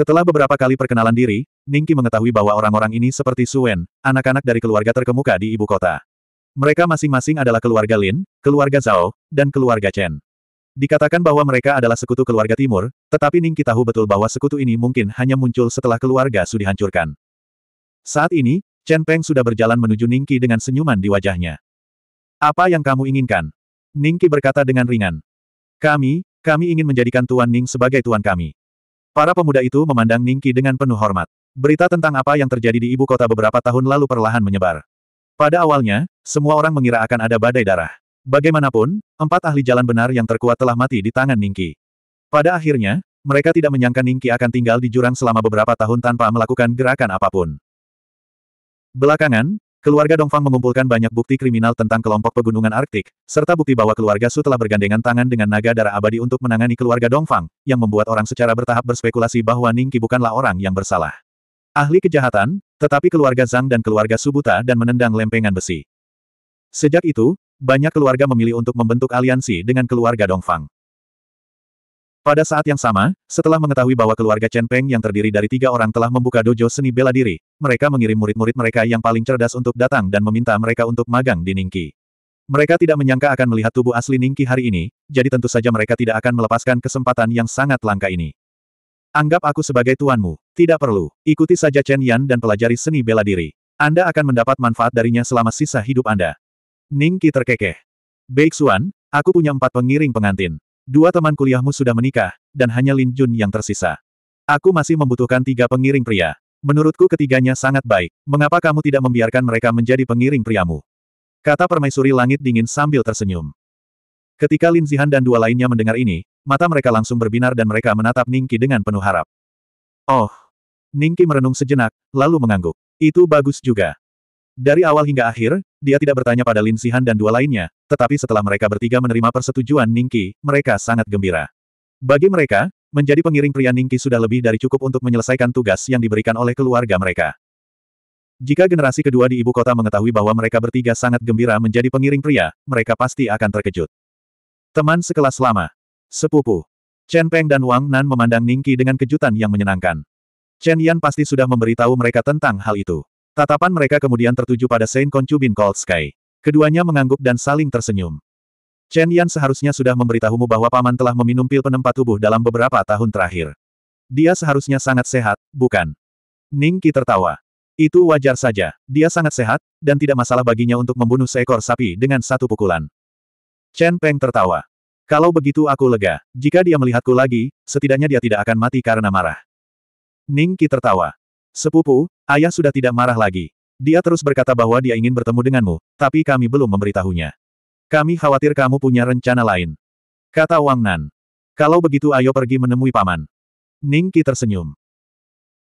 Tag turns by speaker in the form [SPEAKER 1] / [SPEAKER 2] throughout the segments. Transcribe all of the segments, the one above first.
[SPEAKER 1] Setelah beberapa kali perkenalan diri, Ningki mengetahui bahwa orang-orang ini seperti Suwen, anak-anak dari keluarga terkemuka di ibu kota. Mereka masing-masing adalah keluarga Lin, keluarga Zhao, dan keluarga Chen. Dikatakan bahwa mereka adalah sekutu keluarga timur, tetapi Ningki tahu betul bahwa sekutu ini mungkin hanya muncul setelah keluarga Su dihancurkan. Saat ini, Chen Peng sudah berjalan menuju Ningki dengan senyuman di wajahnya. Apa yang kamu inginkan? Ningki berkata dengan ringan. Kami, kami ingin menjadikan Tuan Ning sebagai tuan kami. Para pemuda itu memandang Ningki dengan penuh hormat. Berita tentang apa yang terjadi di ibu kota beberapa tahun lalu perlahan menyebar. Pada awalnya, semua orang mengira akan ada badai darah. Bagaimanapun, empat ahli jalan benar yang terkuat telah mati di tangan Ningki. Pada akhirnya, mereka tidak menyangka Ningki akan tinggal di jurang selama beberapa tahun tanpa melakukan gerakan apapun. Belakangan, Keluarga Dongfang mengumpulkan banyak bukti kriminal tentang kelompok pegunungan Arktik, serta bukti bahwa keluarga Su telah bergandengan tangan dengan naga darah abadi untuk menangani keluarga Dongfang, yang membuat orang secara bertahap berspekulasi bahwa Ningki bukanlah orang yang bersalah. Ahli kejahatan, tetapi keluarga Zhang dan keluarga Su buta dan menendang lempengan besi. Sejak itu, banyak keluarga memilih untuk membentuk aliansi dengan keluarga Dongfang. Pada saat yang sama, setelah mengetahui bahwa keluarga Chen Peng yang terdiri dari tiga orang telah membuka dojo seni bela diri, mereka mengirim murid-murid mereka yang paling cerdas untuk datang dan meminta mereka untuk magang di Ningki. Mereka tidak menyangka akan melihat tubuh asli Ningki hari ini, jadi tentu saja mereka tidak akan melepaskan kesempatan yang sangat langka ini. Anggap aku sebagai tuanmu. Tidak perlu. Ikuti saja Chen Yan dan pelajari seni bela diri. Anda akan mendapat manfaat darinya selama sisa hidup Anda. Ningki terkekeh. Baik Xuan, aku punya empat pengiring pengantin. Dua teman kuliahmu sudah menikah, dan hanya Lin Jun yang tersisa. Aku masih membutuhkan tiga pengiring pria. Menurutku ketiganya sangat baik. Mengapa kamu tidak membiarkan mereka menjadi pengiring priamu? Kata permaisuri langit dingin sambil tersenyum. Ketika Lin Zihan dan dua lainnya mendengar ini, mata mereka langsung berbinar dan mereka menatap Ningki dengan penuh harap. Oh! Ningki merenung sejenak, lalu mengangguk. Itu bagus juga. Dari awal hingga akhir, dia tidak bertanya pada Lin Sihan dan dua lainnya, tetapi setelah mereka bertiga menerima persetujuan Ningki, mereka sangat gembira. Bagi mereka, menjadi pengiring pria Ningki sudah lebih dari cukup untuk menyelesaikan tugas yang diberikan oleh keluarga mereka. Jika generasi kedua di ibu kota mengetahui bahwa mereka bertiga sangat gembira menjadi pengiring pria, mereka pasti akan terkejut. Teman sekelas lama. Sepupu. Chen Peng dan Wang Nan memandang Ningki dengan kejutan yang menyenangkan. Chen Yan pasti sudah memberitahu mereka tentang hal itu. Tatapan mereka kemudian tertuju pada Saint Bin Cold Sky. Keduanya mengangguk dan saling tersenyum. Chen Yan seharusnya sudah memberitahumu bahwa paman telah meminum pil penempat tubuh dalam beberapa tahun terakhir. Dia seharusnya sangat sehat, bukan? Ning Qi tertawa. Itu wajar saja, dia sangat sehat, dan tidak masalah baginya untuk membunuh seekor sapi dengan satu pukulan. Chen Peng tertawa. Kalau begitu aku lega, jika dia melihatku lagi, setidaknya dia tidak akan mati karena marah. Ning Qi tertawa. Sepupu, Ayah sudah tidak marah lagi. Dia terus berkata bahwa dia ingin bertemu denganmu, tapi kami belum memberitahunya. Kami khawatir kamu punya rencana lain. Kata Wang Nan. Kalau begitu ayo pergi menemui paman. Ning Qi tersenyum.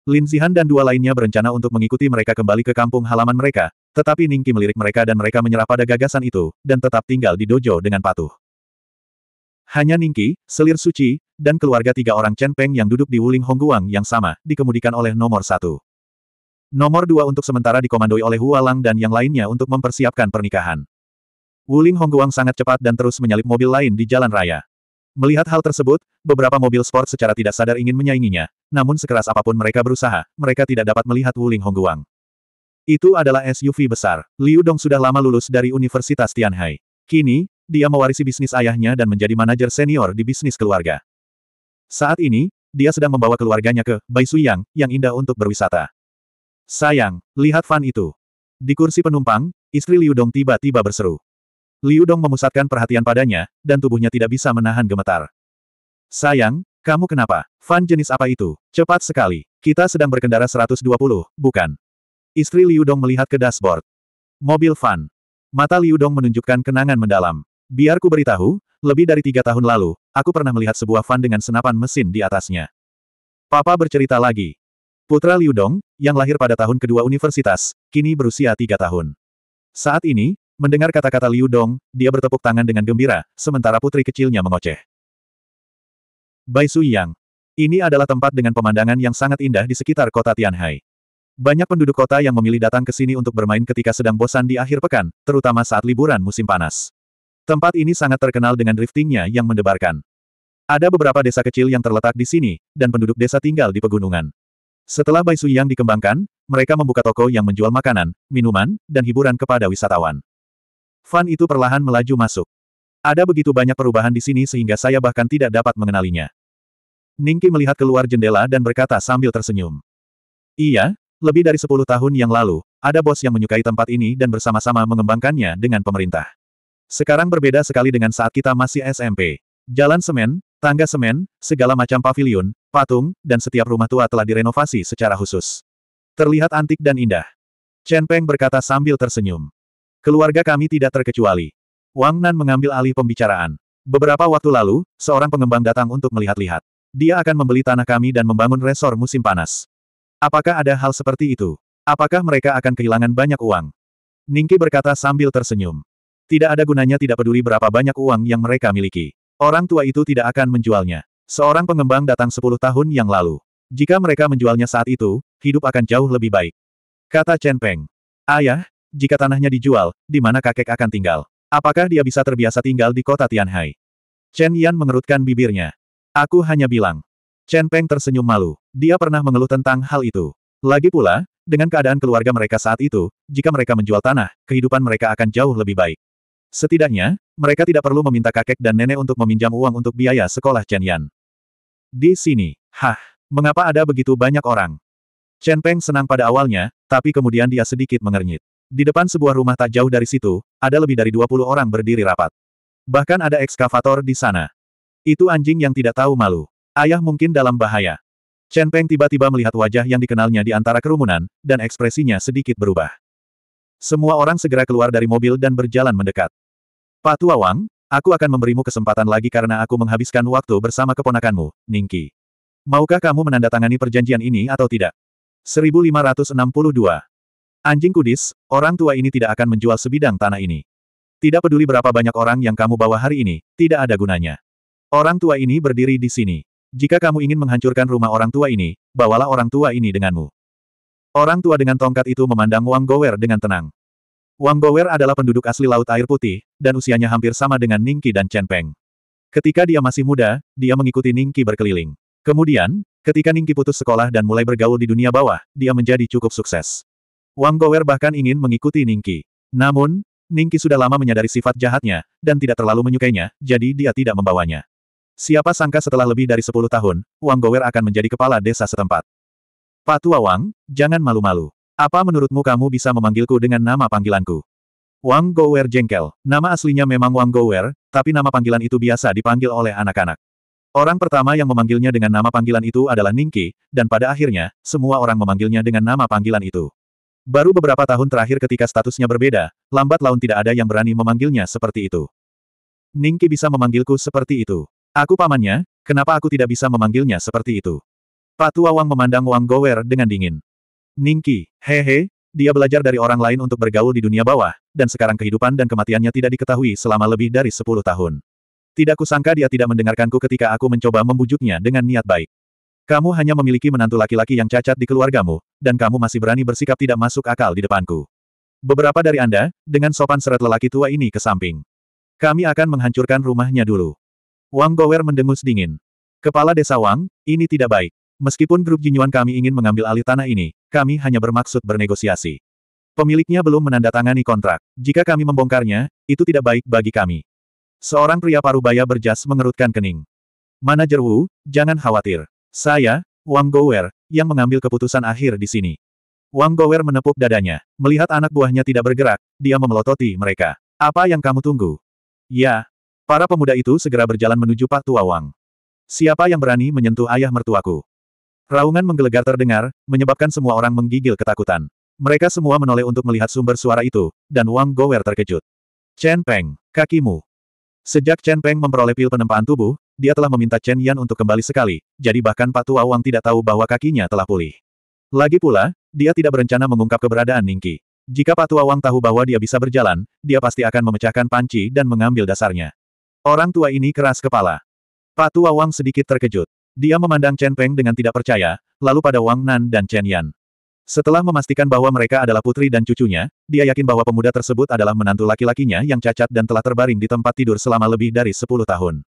[SPEAKER 1] Lin Zihan dan dua lainnya berencana untuk mengikuti mereka kembali ke kampung halaman mereka, tetapi Ning Qi melirik mereka dan mereka menyerah pada gagasan itu, dan tetap tinggal di dojo dengan patuh. Hanya Ning Qi, selir suci, dan keluarga tiga orang Chen Peng yang duduk di Wuling Hongguang yang sama, dikemudikan oleh nomor satu. Nomor dua untuk sementara dikomandoi oleh Hua Lang dan yang lainnya untuk mempersiapkan pernikahan. Wuling Hongguang sangat cepat dan terus menyalip mobil lain di jalan raya. Melihat hal tersebut, beberapa mobil sport secara tidak sadar ingin menyainginya, namun sekeras apapun mereka berusaha, mereka tidak dapat melihat Wuling Hongguang. Itu adalah SUV besar. Liu Dong sudah lama lulus dari Universitas Tianhai. Kini, dia mewarisi bisnis ayahnya dan menjadi manajer senior di bisnis keluarga. Saat ini, dia sedang membawa keluarganya ke Baisuyang, yang indah untuk berwisata. Sayang, lihat Fan itu. Di kursi penumpang, istri Liu Dong tiba-tiba berseru. Liu Dong memusatkan perhatian padanya, dan tubuhnya tidak bisa menahan gemetar. Sayang, kamu kenapa? Fan jenis apa itu? Cepat sekali. Kita sedang berkendara 120, bukan? Istri Liu Dong melihat ke dashboard. Mobil Fan. Mata Liu Dong menunjukkan kenangan mendalam. Biar ku beritahu, lebih dari tiga tahun lalu, aku pernah melihat sebuah fan dengan senapan mesin di atasnya. Papa bercerita lagi, Putra Liu Dong, yang lahir pada tahun kedua universitas, kini berusia tiga tahun. Saat ini, mendengar kata-kata Liu Dong, dia bertepuk tangan dengan gembira, sementara putri kecilnya mengoceh. Bai Su Yang. Ini adalah tempat dengan pemandangan yang sangat indah di sekitar kota Tianhai. Banyak penduduk kota yang memilih datang ke sini untuk bermain ketika sedang bosan di akhir pekan, terutama saat liburan musim panas. Tempat ini sangat terkenal dengan driftingnya yang mendebarkan. Ada beberapa desa kecil yang terletak di sini, dan penduduk desa tinggal di pegunungan. Setelah Bai Su yang dikembangkan, mereka membuka toko yang menjual makanan, minuman, dan hiburan kepada wisatawan. Fan itu perlahan melaju masuk. Ada begitu banyak perubahan di sini sehingga saya bahkan tidak dapat mengenalinya. Ningki melihat keluar jendela dan berkata sambil tersenyum. Iya, lebih dari sepuluh tahun yang lalu, ada bos yang menyukai tempat ini dan bersama-sama mengembangkannya dengan pemerintah. Sekarang berbeda sekali dengan saat kita masih SMP. Jalan semen, tangga semen, segala macam pavilion, patung, dan setiap rumah tua telah direnovasi secara khusus. Terlihat antik dan indah. Chen Peng berkata sambil tersenyum. Keluarga kami tidak terkecuali. Wang Nan mengambil alih pembicaraan. Beberapa waktu lalu, seorang pengembang datang untuk melihat-lihat. Dia akan membeli tanah kami dan membangun resor musim panas. Apakah ada hal seperti itu? Apakah mereka akan kehilangan banyak uang? Ningki berkata sambil tersenyum. Tidak ada gunanya tidak peduli berapa banyak uang yang mereka miliki. Orang tua itu tidak akan menjualnya. Seorang pengembang datang sepuluh tahun yang lalu. Jika mereka menjualnya saat itu, hidup akan jauh lebih baik. Kata Chen Peng. Ayah, jika tanahnya dijual, di mana kakek akan tinggal? Apakah dia bisa terbiasa tinggal di kota Tianhai? Chen Yan mengerutkan bibirnya. Aku hanya bilang. Chen Peng tersenyum malu. Dia pernah mengeluh tentang hal itu. Lagi pula, dengan keadaan keluarga mereka saat itu, jika mereka menjual tanah, kehidupan mereka akan jauh lebih baik. Setidaknya, mereka tidak perlu meminta kakek dan nenek untuk meminjam uang untuk biaya sekolah Chen Yan. Di sini. Hah, mengapa ada begitu banyak orang? Chen Peng senang pada awalnya, tapi kemudian dia sedikit mengernyit. Di depan sebuah rumah tak jauh dari situ, ada lebih dari 20 orang berdiri rapat. Bahkan ada ekskavator di sana. Itu anjing yang tidak tahu malu. Ayah mungkin dalam bahaya. Chen Peng tiba-tiba melihat wajah yang dikenalnya di antara kerumunan, dan ekspresinya sedikit berubah. Semua orang segera keluar dari mobil dan berjalan mendekat. Pak Tua Wang, Aku akan memberimu kesempatan lagi karena aku menghabiskan waktu bersama keponakanmu, Ningki. Maukah kamu menandatangani perjanjian ini atau tidak? 1562. Anjing kudis, orang tua ini tidak akan menjual sebidang tanah ini. Tidak peduli berapa banyak orang yang kamu bawa hari ini, tidak ada gunanya. Orang tua ini berdiri di sini. Jika kamu ingin menghancurkan rumah orang tua ini, bawalah orang tua ini denganmu. Orang tua dengan tongkat itu memandang Wang Gower dengan tenang. Wang Bower adalah penduduk asli Laut Air Putih, dan usianya hampir sama dengan Ningqi dan Chen Peng. Ketika dia masih muda, dia mengikuti Ningqi berkeliling. Kemudian, ketika Ningqi putus sekolah dan mulai bergaul di dunia bawah, dia menjadi cukup sukses. Wang Bower bahkan ingin mengikuti Ningqi. Namun, Ningqi sudah lama menyadari sifat jahatnya, dan tidak terlalu menyukainya, jadi dia tidak membawanya. Siapa sangka setelah lebih dari 10 tahun, Wang Gower akan menjadi kepala desa setempat. Pak Tua Wang, jangan malu-malu. Apa menurutmu kamu bisa memanggilku dengan nama panggilanku? Wang Gower jengkel. Nama aslinya memang Wang Gower, tapi nama panggilan itu biasa dipanggil oleh anak-anak. Orang pertama yang memanggilnya dengan nama panggilan itu adalah Ningki, dan pada akhirnya, semua orang memanggilnya dengan nama panggilan itu. Baru beberapa tahun terakhir ketika statusnya berbeda, lambat laun tidak ada yang berani memanggilnya seperti itu. Ningki bisa memanggilku seperti itu. Aku pamannya, kenapa aku tidak bisa memanggilnya seperti itu? Patua Wang memandang Wang Gower dengan dingin. Ningki, hehe, dia belajar dari orang lain untuk bergaul di dunia bawah, dan sekarang kehidupan dan kematiannya tidak diketahui selama lebih dari sepuluh tahun. Tidak kusangka dia tidak mendengarkanku ketika aku mencoba membujuknya dengan niat baik. Kamu hanya memiliki menantu laki-laki yang cacat di keluargamu, dan kamu masih berani bersikap tidak masuk akal di depanku. Beberapa dari Anda, dengan sopan seret lelaki tua ini ke samping. Kami akan menghancurkan rumahnya dulu. Wang Gower mendengus dingin. Kepala desa Wang, ini tidak baik. Meskipun grup Jinyuan kami ingin mengambil alih tanah ini, kami hanya bermaksud bernegosiasi. Pemiliknya belum menandatangani kontrak. Jika kami membongkarnya, itu tidak baik bagi kami. Seorang pria parubaya berjas mengerutkan kening. Manajer Wu, jangan khawatir. Saya, Wang Gower, yang mengambil keputusan akhir di sini. Wang Gower menepuk dadanya. Melihat anak buahnya tidak bergerak, dia memelototi mereka. Apa yang kamu tunggu? Ya. Para pemuda itu segera berjalan menuju Pak Tua Wang. Siapa yang berani menyentuh ayah mertuaku? Raungan menggelegar terdengar, menyebabkan semua orang menggigil ketakutan. Mereka semua menoleh untuk melihat sumber suara itu, dan Wang Gower terkejut. Chen Peng, kakimu. Sejak Chen Peng memperoleh pil penempaan tubuh, dia telah meminta Chen Yan untuk kembali sekali, jadi bahkan Patua Wang tidak tahu bahwa kakinya telah pulih. Lagi pula, dia tidak berencana mengungkap keberadaan Ningki. Jika Patua Wang tahu bahwa dia bisa berjalan, dia pasti akan memecahkan panci dan mengambil dasarnya. Orang tua ini keras kepala. Patua Wang sedikit terkejut. Dia memandang Chen Peng dengan tidak percaya, lalu pada Wang Nan dan Chen Yan. Setelah memastikan bahwa mereka adalah putri dan cucunya, dia yakin bahwa pemuda tersebut adalah menantu laki-lakinya yang cacat dan telah terbaring di tempat tidur selama lebih dari 10 tahun.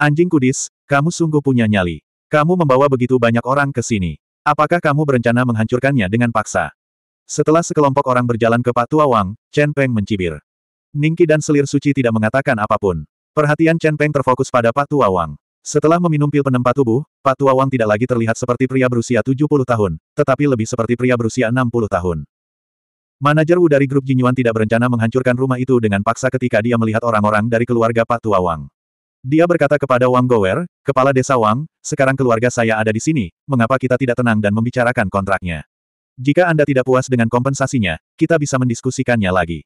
[SPEAKER 1] Anjing kudis, kamu sungguh punya nyali. Kamu membawa begitu banyak orang ke sini. Apakah kamu berencana menghancurkannya dengan paksa? Setelah sekelompok orang berjalan ke Patua Wang, Chen Peng mencibir. Ningki dan selir suci tidak mengatakan apapun. Perhatian Chen Peng terfokus pada Patua Wang. Setelah meminum pil penempat tubuh, Pak Tua Wang tidak lagi terlihat seperti pria berusia 70 tahun, tetapi lebih seperti pria berusia 60 tahun. Manajer Wu dari grup Jinyuan tidak berencana menghancurkan rumah itu dengan paksa ketika dia melihat orang-orang dari keluarga Pak Tua Wang. Dia berkata kepada Wang Gower, kepala desa Wang, sekarang keluarga saya ada di sini, mengapa kita tidak tenang dan membicarakan kontraknya? Jika Anda tidak puas dengan kompensasinya, kita bisa mendiskusikannya lagi.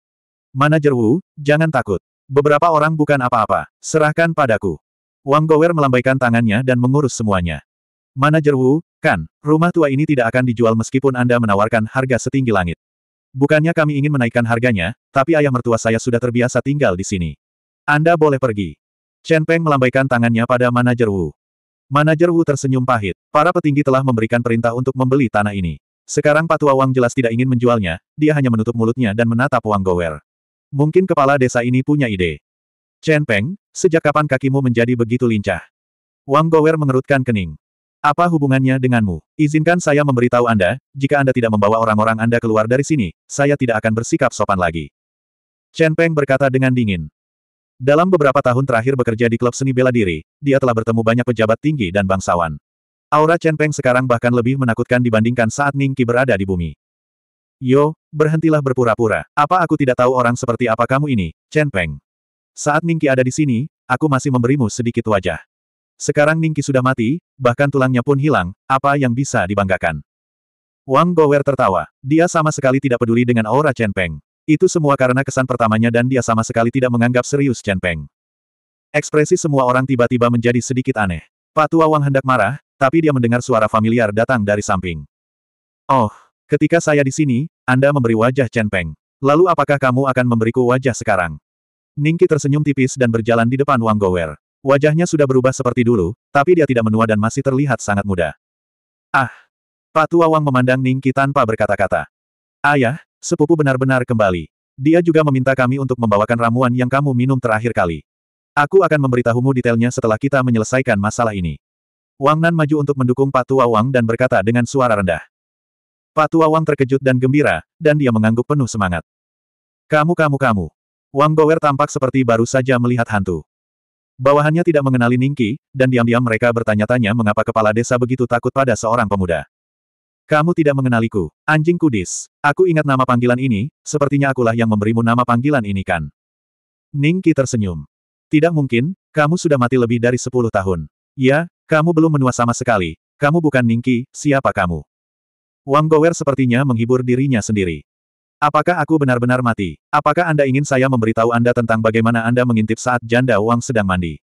[SPEAKER 1] Manajer Wu, jangan takut. Beberapa orang bukan apa-apa, serahkan padaku. Wang Gower melambaikan tangannya dan mengurus semuanya. Manajer Wu, kan, rumah tua ini tidak akan dijual meskipun Anda menawarkan harga setinggi langit. Bukannya kami ingin menaikkan harganya, tapi ayah mertua saya sudah terbiasa tinggal di sini. Anda boleh pergi. Chen Peng melambaikan tangannya pada manajer Wu. Manajer Wu tersenyum pahit. Para petinggi telah memberikan perintah untuk membeli tanah ini. Sekarang Patua Wang jelas tidak ingin menjualnya, dia hanya menutup mulutnya dan menatap Wang Gower. Mungkin kepala desa ini punya ide. Chen Peng, sejak kapan kakimu menjadi begitu lincah? Wang Gower mengerutkan kening. Apa hubungannya denganmu? Izinkan saya memberitahu Anda, jika Anda tidak membawa orang-orang Anda keluar dari sini, saya tidak akan bersikap sopan lagi. Chen Peng berkata dengan dingin. Dalam beberapa tahun terakhir bekerja di klub seni bela diri, dia telah bertemu banyak pejabat tinggi dan bangsawan. Aura Chen Peng sekarang bahkan lebih menakutkan dibandingkan saat Ning Qi berada di bumi. Yo, berhentilah berpura-pura. Apa aku tidak tahu orang seperti apa kamu ini, Chen Peng? Saat Ningki ada di sini, aku masih memberimu sedikit wajah. Sekarang Ningki sudah mati, bahkan tulangnya pun hilang, apa yang bisa dibanggakan? Wang Gower tertawa. Dia sama sekali tidak peduli dengan aura Chen Peng. Itu semua karena kesan pertamanya dan dia sama sekali tidak menganggap serius Chen Peng. Ekspresi semua orang tiba-tiba menjadi sedikit aneh. Pak Tua Wang hendak marah, tapi dia mendengar suara familiar datang dari samping. Oh, ketika saya di sini, Anda memberi wajah Chen Peng. Lalu apakah kamu akan memberiku wajah sekarang? Ningki tersenyum tipis dan berjalan di depan Wang Gower. Wajahnya sudah berubah seperti dulu, tapi dia tidak menua dan masih terlihat sangat muda. Ah! Patua Wang memandang Ningki tanpa berkata-kata. Ayah, sepupu benar-benar kembali. Dia juga meminta kami untuk membawakan ramuan yang kamu minum terakhir kali. Aku akan memberitahumu detailnya setelah kita menyelesaikan masalah ini. Wang Nan maju untuk mendukung Patua Wang dan berkata dengan suara rendah. Patua Wang terkejut dan gembira, dan dia mengangguk penuh semangat. Kamu kamu kamu, Wang Gower tampak seperti baru saja melihat hantu. Bawahannya tidak mengenali Ningki, dan diam-diam mereka bertanya-tanya mengapa kepala desa begitu takut pada seorang pemuda. Kamu tidak mengenaliku, anjing kudis. Aku ingat nama panggilan ini, sepertinya akulah yang memberimu nama panggilan ini kan. Ningki tersenyum. Tidak mungkin, kamu sudah mati lebih dari sepuluh tahun. Ya, kamu belum menua sama sekali. Kamu bukan Ningki, siapa kamu? Wang Gower sepertinya menghibur dirinya sendiri. Apakah aku benar-benar mati? Apakah Anda ingin saya memberitahu Anda tentang bagaimana Anda mengintip saat janda Wang sedang mandi?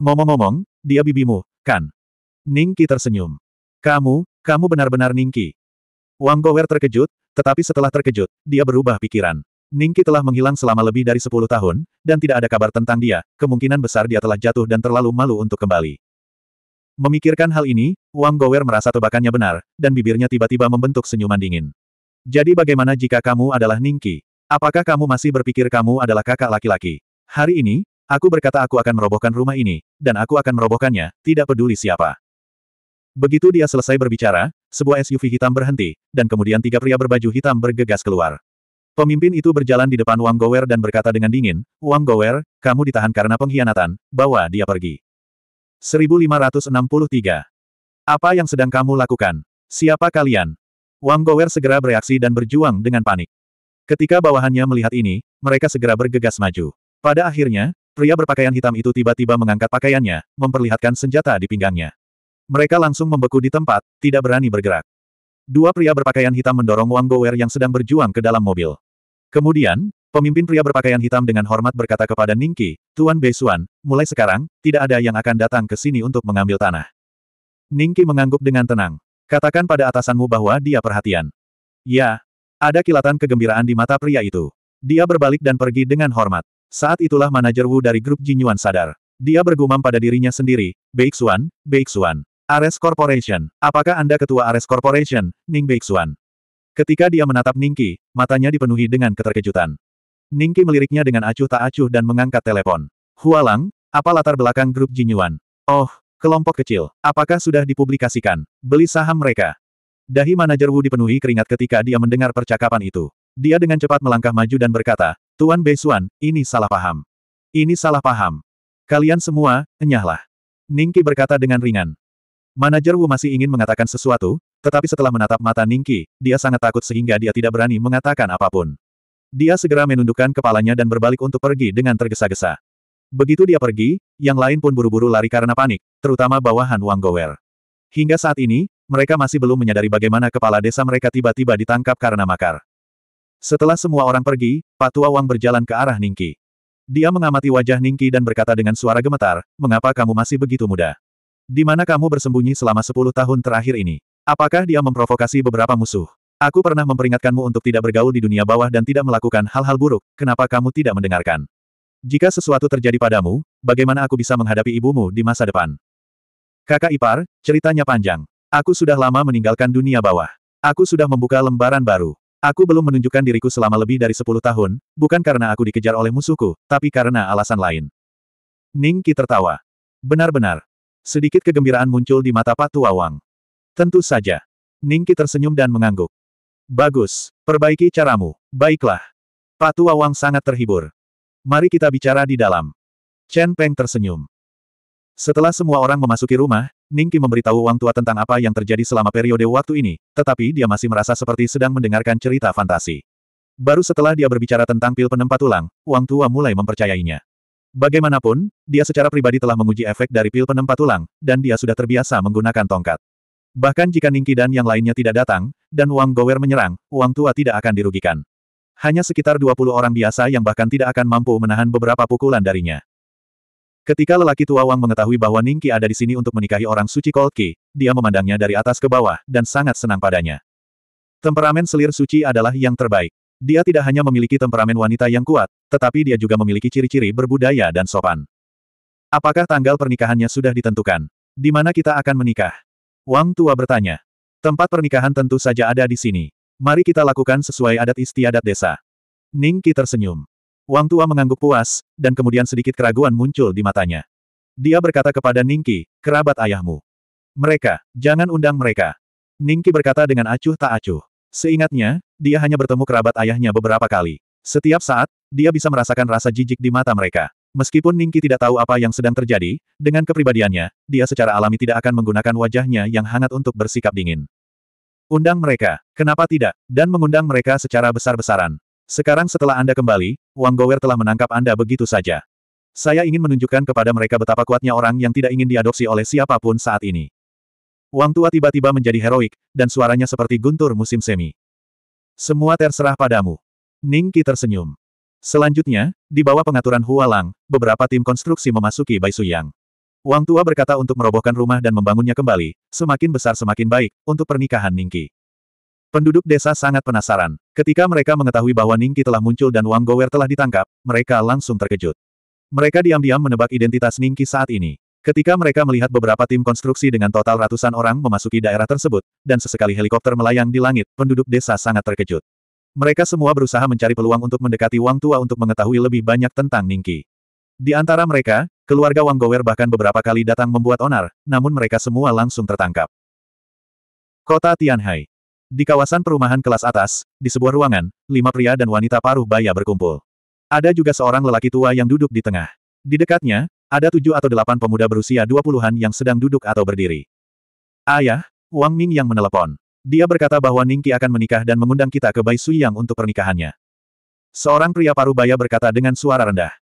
[SPEAKER 1] Ngomong-ngomong, dia bibimu, kan? Ningki tersenyum. Kamu, kamu benar-benar Ningki. Wang Gower terkejut, tetapi setelah terkejut, dia berubah pikiran. Ningki telah menghilang selama lebih dari 10 tahun, dan tidak ada kabar tentang dia, kemungkinan besar dia telah jatuh dan terlalu malu untuk kembali. Memikirkan hal ini, Wang Gower merasa tebakannya benar, dan bibirnya tiba-tiba membentuk senyuman dingin. Jadi bagaimana jika kamu adalah Ningki? Apakah kamu masih berpikir kamu adalah kakak laki-laki? Hari ini, aku berkata aku akan merobohkan rumah ini, dan aku akan merobohkannya, tidak peduli siapa. Begitu dia selesai berbicara, sebuah SUV hitam berhenti, dan kemudian tiga pria berbaju hitam bergegas keluar. Pemimpin itu berjalan di depan Wang Gower dan berkata dengan dingin, Wang Gower, kamu ditahan karena pengkhianatan, bawa dia pergi. 1563. Apa yang sedang kamu lakukan? Siapa kalian? Wang Gower segera bereaksi dan berjuang dengan panik. Ketika bawahannya melihat ini, mereka segera bergegas maju. Pada akhirnya, pria berpakaian hitam itu tiba-tiba mengangkat pakaiannya, memperlihatkan senjata di pinggangnya. Mereka langsung membeku di tempat, tidak berani bergerak. Dua pria berpakaian hitam mendorong Wang Gower yang sedang berjuang ke dalam mobil. Kemudian, pemimpin pria berpakaian hitam dengan hormat berkata kepada Ningki, Tuan Beisuan, mulai sekarang, tidak ada yang akan datang ke sini untuk mengambil tanah. Ningki mengangguk dengan tenang. Katakan pada atasanmu bahwa dia perhatian. Ya. Ada kilatan kegembiraan di mata pria itu. Dia berbalik dan pergi dengan hormat. Saat itulah manajer Wu dari grup Jinyuan sadar. Dia bergumam pada dirinya sendiri, Beixuan, Beixuan. Ares Corporation. Apakah Anda ketua Ares Corporation, Ning Beixuan? Ketika dia menatap Ningki, matanya dipenuhi dengan keterkejutan. Ningki meliriknya dengan acuh tak acuh dan mengangkat telepon. Hualang, apa latar belakang grup Jinyuan? Oh, Kelompok kecil, apakah sudah dipublikasikan? Beli saham mereka. Dahi manajer Wu dipenuhi keringat ketika dia mendengar percakapan itu. Dia dengan cepat melangkah maju dan berkata, Tuan Beisuan, ini salah paham. Ini salah paham. Kalian semua, enyahlah. Ningki berkata dengan ringan. Manajer Wu masih ingin mengatakan sesuatu, tetapi setelah menatap mata Ningki, dia sangat takut sehingga dia tidak berani mengatakan apapun. Dia segera menundukkan kepalanya dan berbalik untuk pergi dengan tergesa-gesa. Begitu dia pergi, yang lain pun buru-buru lari karena panik, terutama bawahan Wang Gower. Hingga saat ini, mereka masih belum menyadari bagaimana kepala desa mereka tiba-tiba ditangkap karena makar. Setelah semua orang pergi, Patua Wang berjalan ke arah Ningki. Dia mengamati wajah Ningki dan berkata dengan suara gemetar, mengapa kamu masih begitu muda? Di mana kamu bersembunyi selama sepuluh tahun terakhir ini? Apakah dia memprovokasi beberapa musuh? Aku pernah memperingatkanmu untuk tidak bergaul di dunia bawah dan tidak melakukan hal-hal buruk, kenapa kamu tidak mendengarkan? Jika sesuatu terjadi padamu, bagaimana aku bisa menghadapi ibumu di masa depan? Kakak ipar, ceritanya panjang. Aku sudah lama meninggalkan dunia bawah. Aku sudah membuka lembaran baru. Aku belum menunjukkan diriku selama lebih dari 10 tahun, bukan karena aku dikejar oleh musuhku, tapi karena alasan lain. Ning Qi tertawa. Benar-benar. Sedikit kegembiraan muncul di mata Pak Tua Wang. Tentu saja. Ning Qi tersenyum dan mengangguk. Bagus, perbaiki caramu. Baiklah. Pak Tua Wang sangat terhibur. Mari kita bicara di dalam. Chen Peng tersenyum. Setelah semua orang memasuki rumah, Ning Ningki memberitahu Wang Tua tentang apa yang terjadi selama periode waktu ini, tetapi dia masih merasa seperti sedang mendengarkan cerita fantasi. Baru setelah dia berbicara tentang pil penempat tulang, Wang Tua mulai mempercayainya. Bagaimanapun, dia secara pribadi telah menguji efek dari pil penempat tulang, dan dia sudah terbiasa menggunakan tongkat. Bahkan jika Ningki dan yang lainnya tidak datang, dan Wang Gower menyerang, Wang Tua tidak akan dirugikan. Hanya sekitar 20 orang biasa yang bahkan tidak akan mampu menahan beberapa pukulan darinya. Ketika lelaki tua Wang mengetahui bahwa Ningki ada di sini untuk menikahi orang suci Kolki, dia memandangnya dari atas ke bawah, dan sangat senang padanya. Temperamen selir suci adalah yang terbaik. Dia tidak hanya memiliki temperamen wanita yang kuat, tetapi dia juga memiliki ciri-ciri berbudaya dan sopan. Apakah tanggal pernikahannya sudah ditentukan? Di mana kita akan menikah? Wang Tua bertanya. Tempat pernikahan tentu saja ada di sini. Mari kita lakukan sesuai adat istiadat desa. Ning Qi tersenyum. Wang Tua mengangguk puas, dan kemudian sedikit keraguan muncul di matanya. Dia berkata kepada Ning Qi, kerabat ayahmu. Mereka, jangan undang mereka. Ning Qi berkata dengan acuh tak acuh. Seingatnya, dia hanya bertemu kerabat ayahnya beberapa kali. Setiap saat, dia bisa merasakan rasa jijik di mata mereka. Meskipun Ningki tidak tahu apa yang sedang terjadi, dengan kepribadiannya, dia secara alami tidak akan menggunakan wajahnya yang hangat untuk bersikap dingin. Undang mereka, kenapa tidak, dan mengundang mereka secara besar-besaran. Sekarang setelah Anda kembali, Wang Gower telah menangkap Anda begitu saja. Saya ingin menunjukkan kepada mereka betapa kuatnya orang yang tidak ingin diadopsi oleh siapapun saat ini. Wang Tua tiba-tiba menjadi heroik, dan suaranya seperti guntur musim semi. Semua terserah padamu. Ning Qi tersenyum. Selanjutnya, di bawah pengaturan Hualang, beberapa tim konstruksi memasuki Bai Su Wang Tua berkata untuk merobohkan rumah dan membangunnya kembali, semakin besar semakin baik, untuk pernikahan Ningki. Penduduk desa sangat penasaran. Ketika mereka mengetahui bahwa Ningki telah muncul dan Wang Gower telah ditangkap, mereka langsung terkejut. Mereka diam-diam menebak identitas Ningki saat ini. Ketika mereka melihat beberapa tim konstruksi dengan total ratusan orang memasuki daerah tersebut, dan sesekali helikopter melayang di langit, penduduk desa sangat terkejut. Mereka semua berusaha mencari peluang untuk mendekati Wang Tua untuk mengetahui lebih banyak tentang Ningki. Di antara mereka, Keluarga Wang Gower bahkan beberapa kali datang membuat onar, namun mereka semua langsung tertangkap. Kota Tianhai. Di kawasan perumahan kelas atas, di sebuah ruangan, lima pria dan wanita paruh baya berkumpul. Ada juga seorang lelaki tua yang duduk di tengah. Di dekatnya, ada tujuh atau delapan pemuda berusia dua puluhan yang sedang duduk atau berdiri. Ayah, Wang Ming yang menelepon. Dia berkata bahwa Ningki akan menikah dan mengundang kita ke Bai Suyang untuk pernikahannya. Seorang pria paruh baya berkata dengan suara rendah.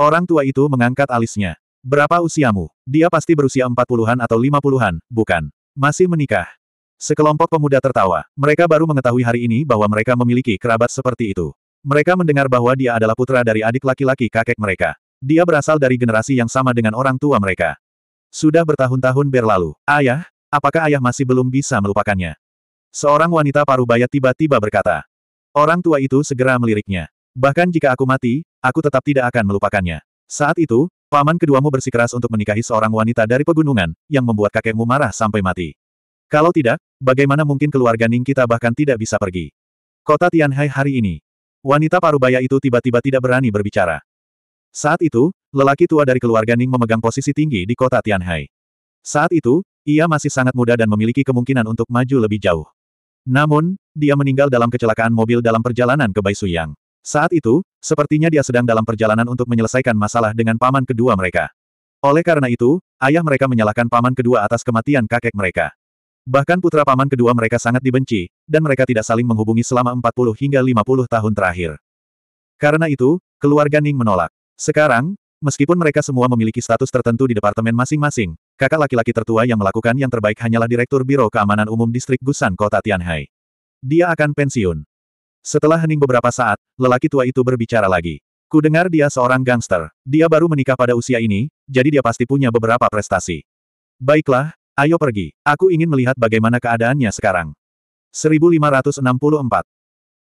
[SPEAKER 1] Orang tua itu mengangkat alisnya. Berapa usiamu? Dia pasti berusia empat puluhan atau lima puluhan, bukan? Masih menikah. Sekelompok pemuda tertawa. Mereka baru mengetahui hari ini bahwa mereka memiliki kerabat seperti itu. Mereka mendengar bahwa dia adalah putra dari adik laki-laki kakek mereka. Dia berasal dari generasi yang sama dengan orang tua mereka. Sudah bertahun-tahun berlalu. Ayah, apakah ayah masih belum bisa melupakannya? Seorang wanita paruh baya tiba-tiba berkata. Orang tua itu segera meliriknya. Bahkan jika aku mati, aku tetap tidak akan melupakannya. Saat itu, paman keduamu bersikeras untuk menikahi seorang wanita dari pegunungan, yang membuat kakekmu marah sampai mati. Kalau tidak, bagaimana mungkin keluarga Ning kita bahkan tidak bisa pergi? Kota Tianhai hari ini. Wanita parubaya itu tiba-tiba tidak berani berbicara. Saat itu, lelaki tua dari keluarga Ning memegang posisi tinggi di kota Tianhai. Saat itu, ia masih sangat muda dan memiliki kemungkinan untuk maju lebih jauh. Namun, dia meninggal dalam kecelakaan mobil dalam perjalanan ke Baisuyang. Saat itu, sepertinya dia sedang dalam perjalanan untuk menyelesaikan masalah dengan paman kedua mereka. Oleh karena itu, ayah mereka menyalahkan paman kedua atas kematian kakek mereka. Bahkan putra paman kedua mereka sangat dibenci, dan mereka tidak saling menghubungi selama 40 hingga 50 tahun terakhir. Karena itu, keluarga Ning menolak. Sekarang, meskipun mereka semua memiliki status tertentu di departemen masing-masing, kakak laki-laki tertua yang melakukan yang terbaik hanyalah Direktur Biro Keamanan Umum Distrik Gusan Kota Tianhai. Dia akan pensiun. Setelah hening beberapa saat, lelaki tua itu berbicara lagi. Ku dengar dia seorang gangster. Dia baru menikah pada usia ini, jadi dia pasti punya beberapa prestasi. Baiklah, ayo pergi. Aku ingin melihat bagaimana keadaannya sekarang. 1564.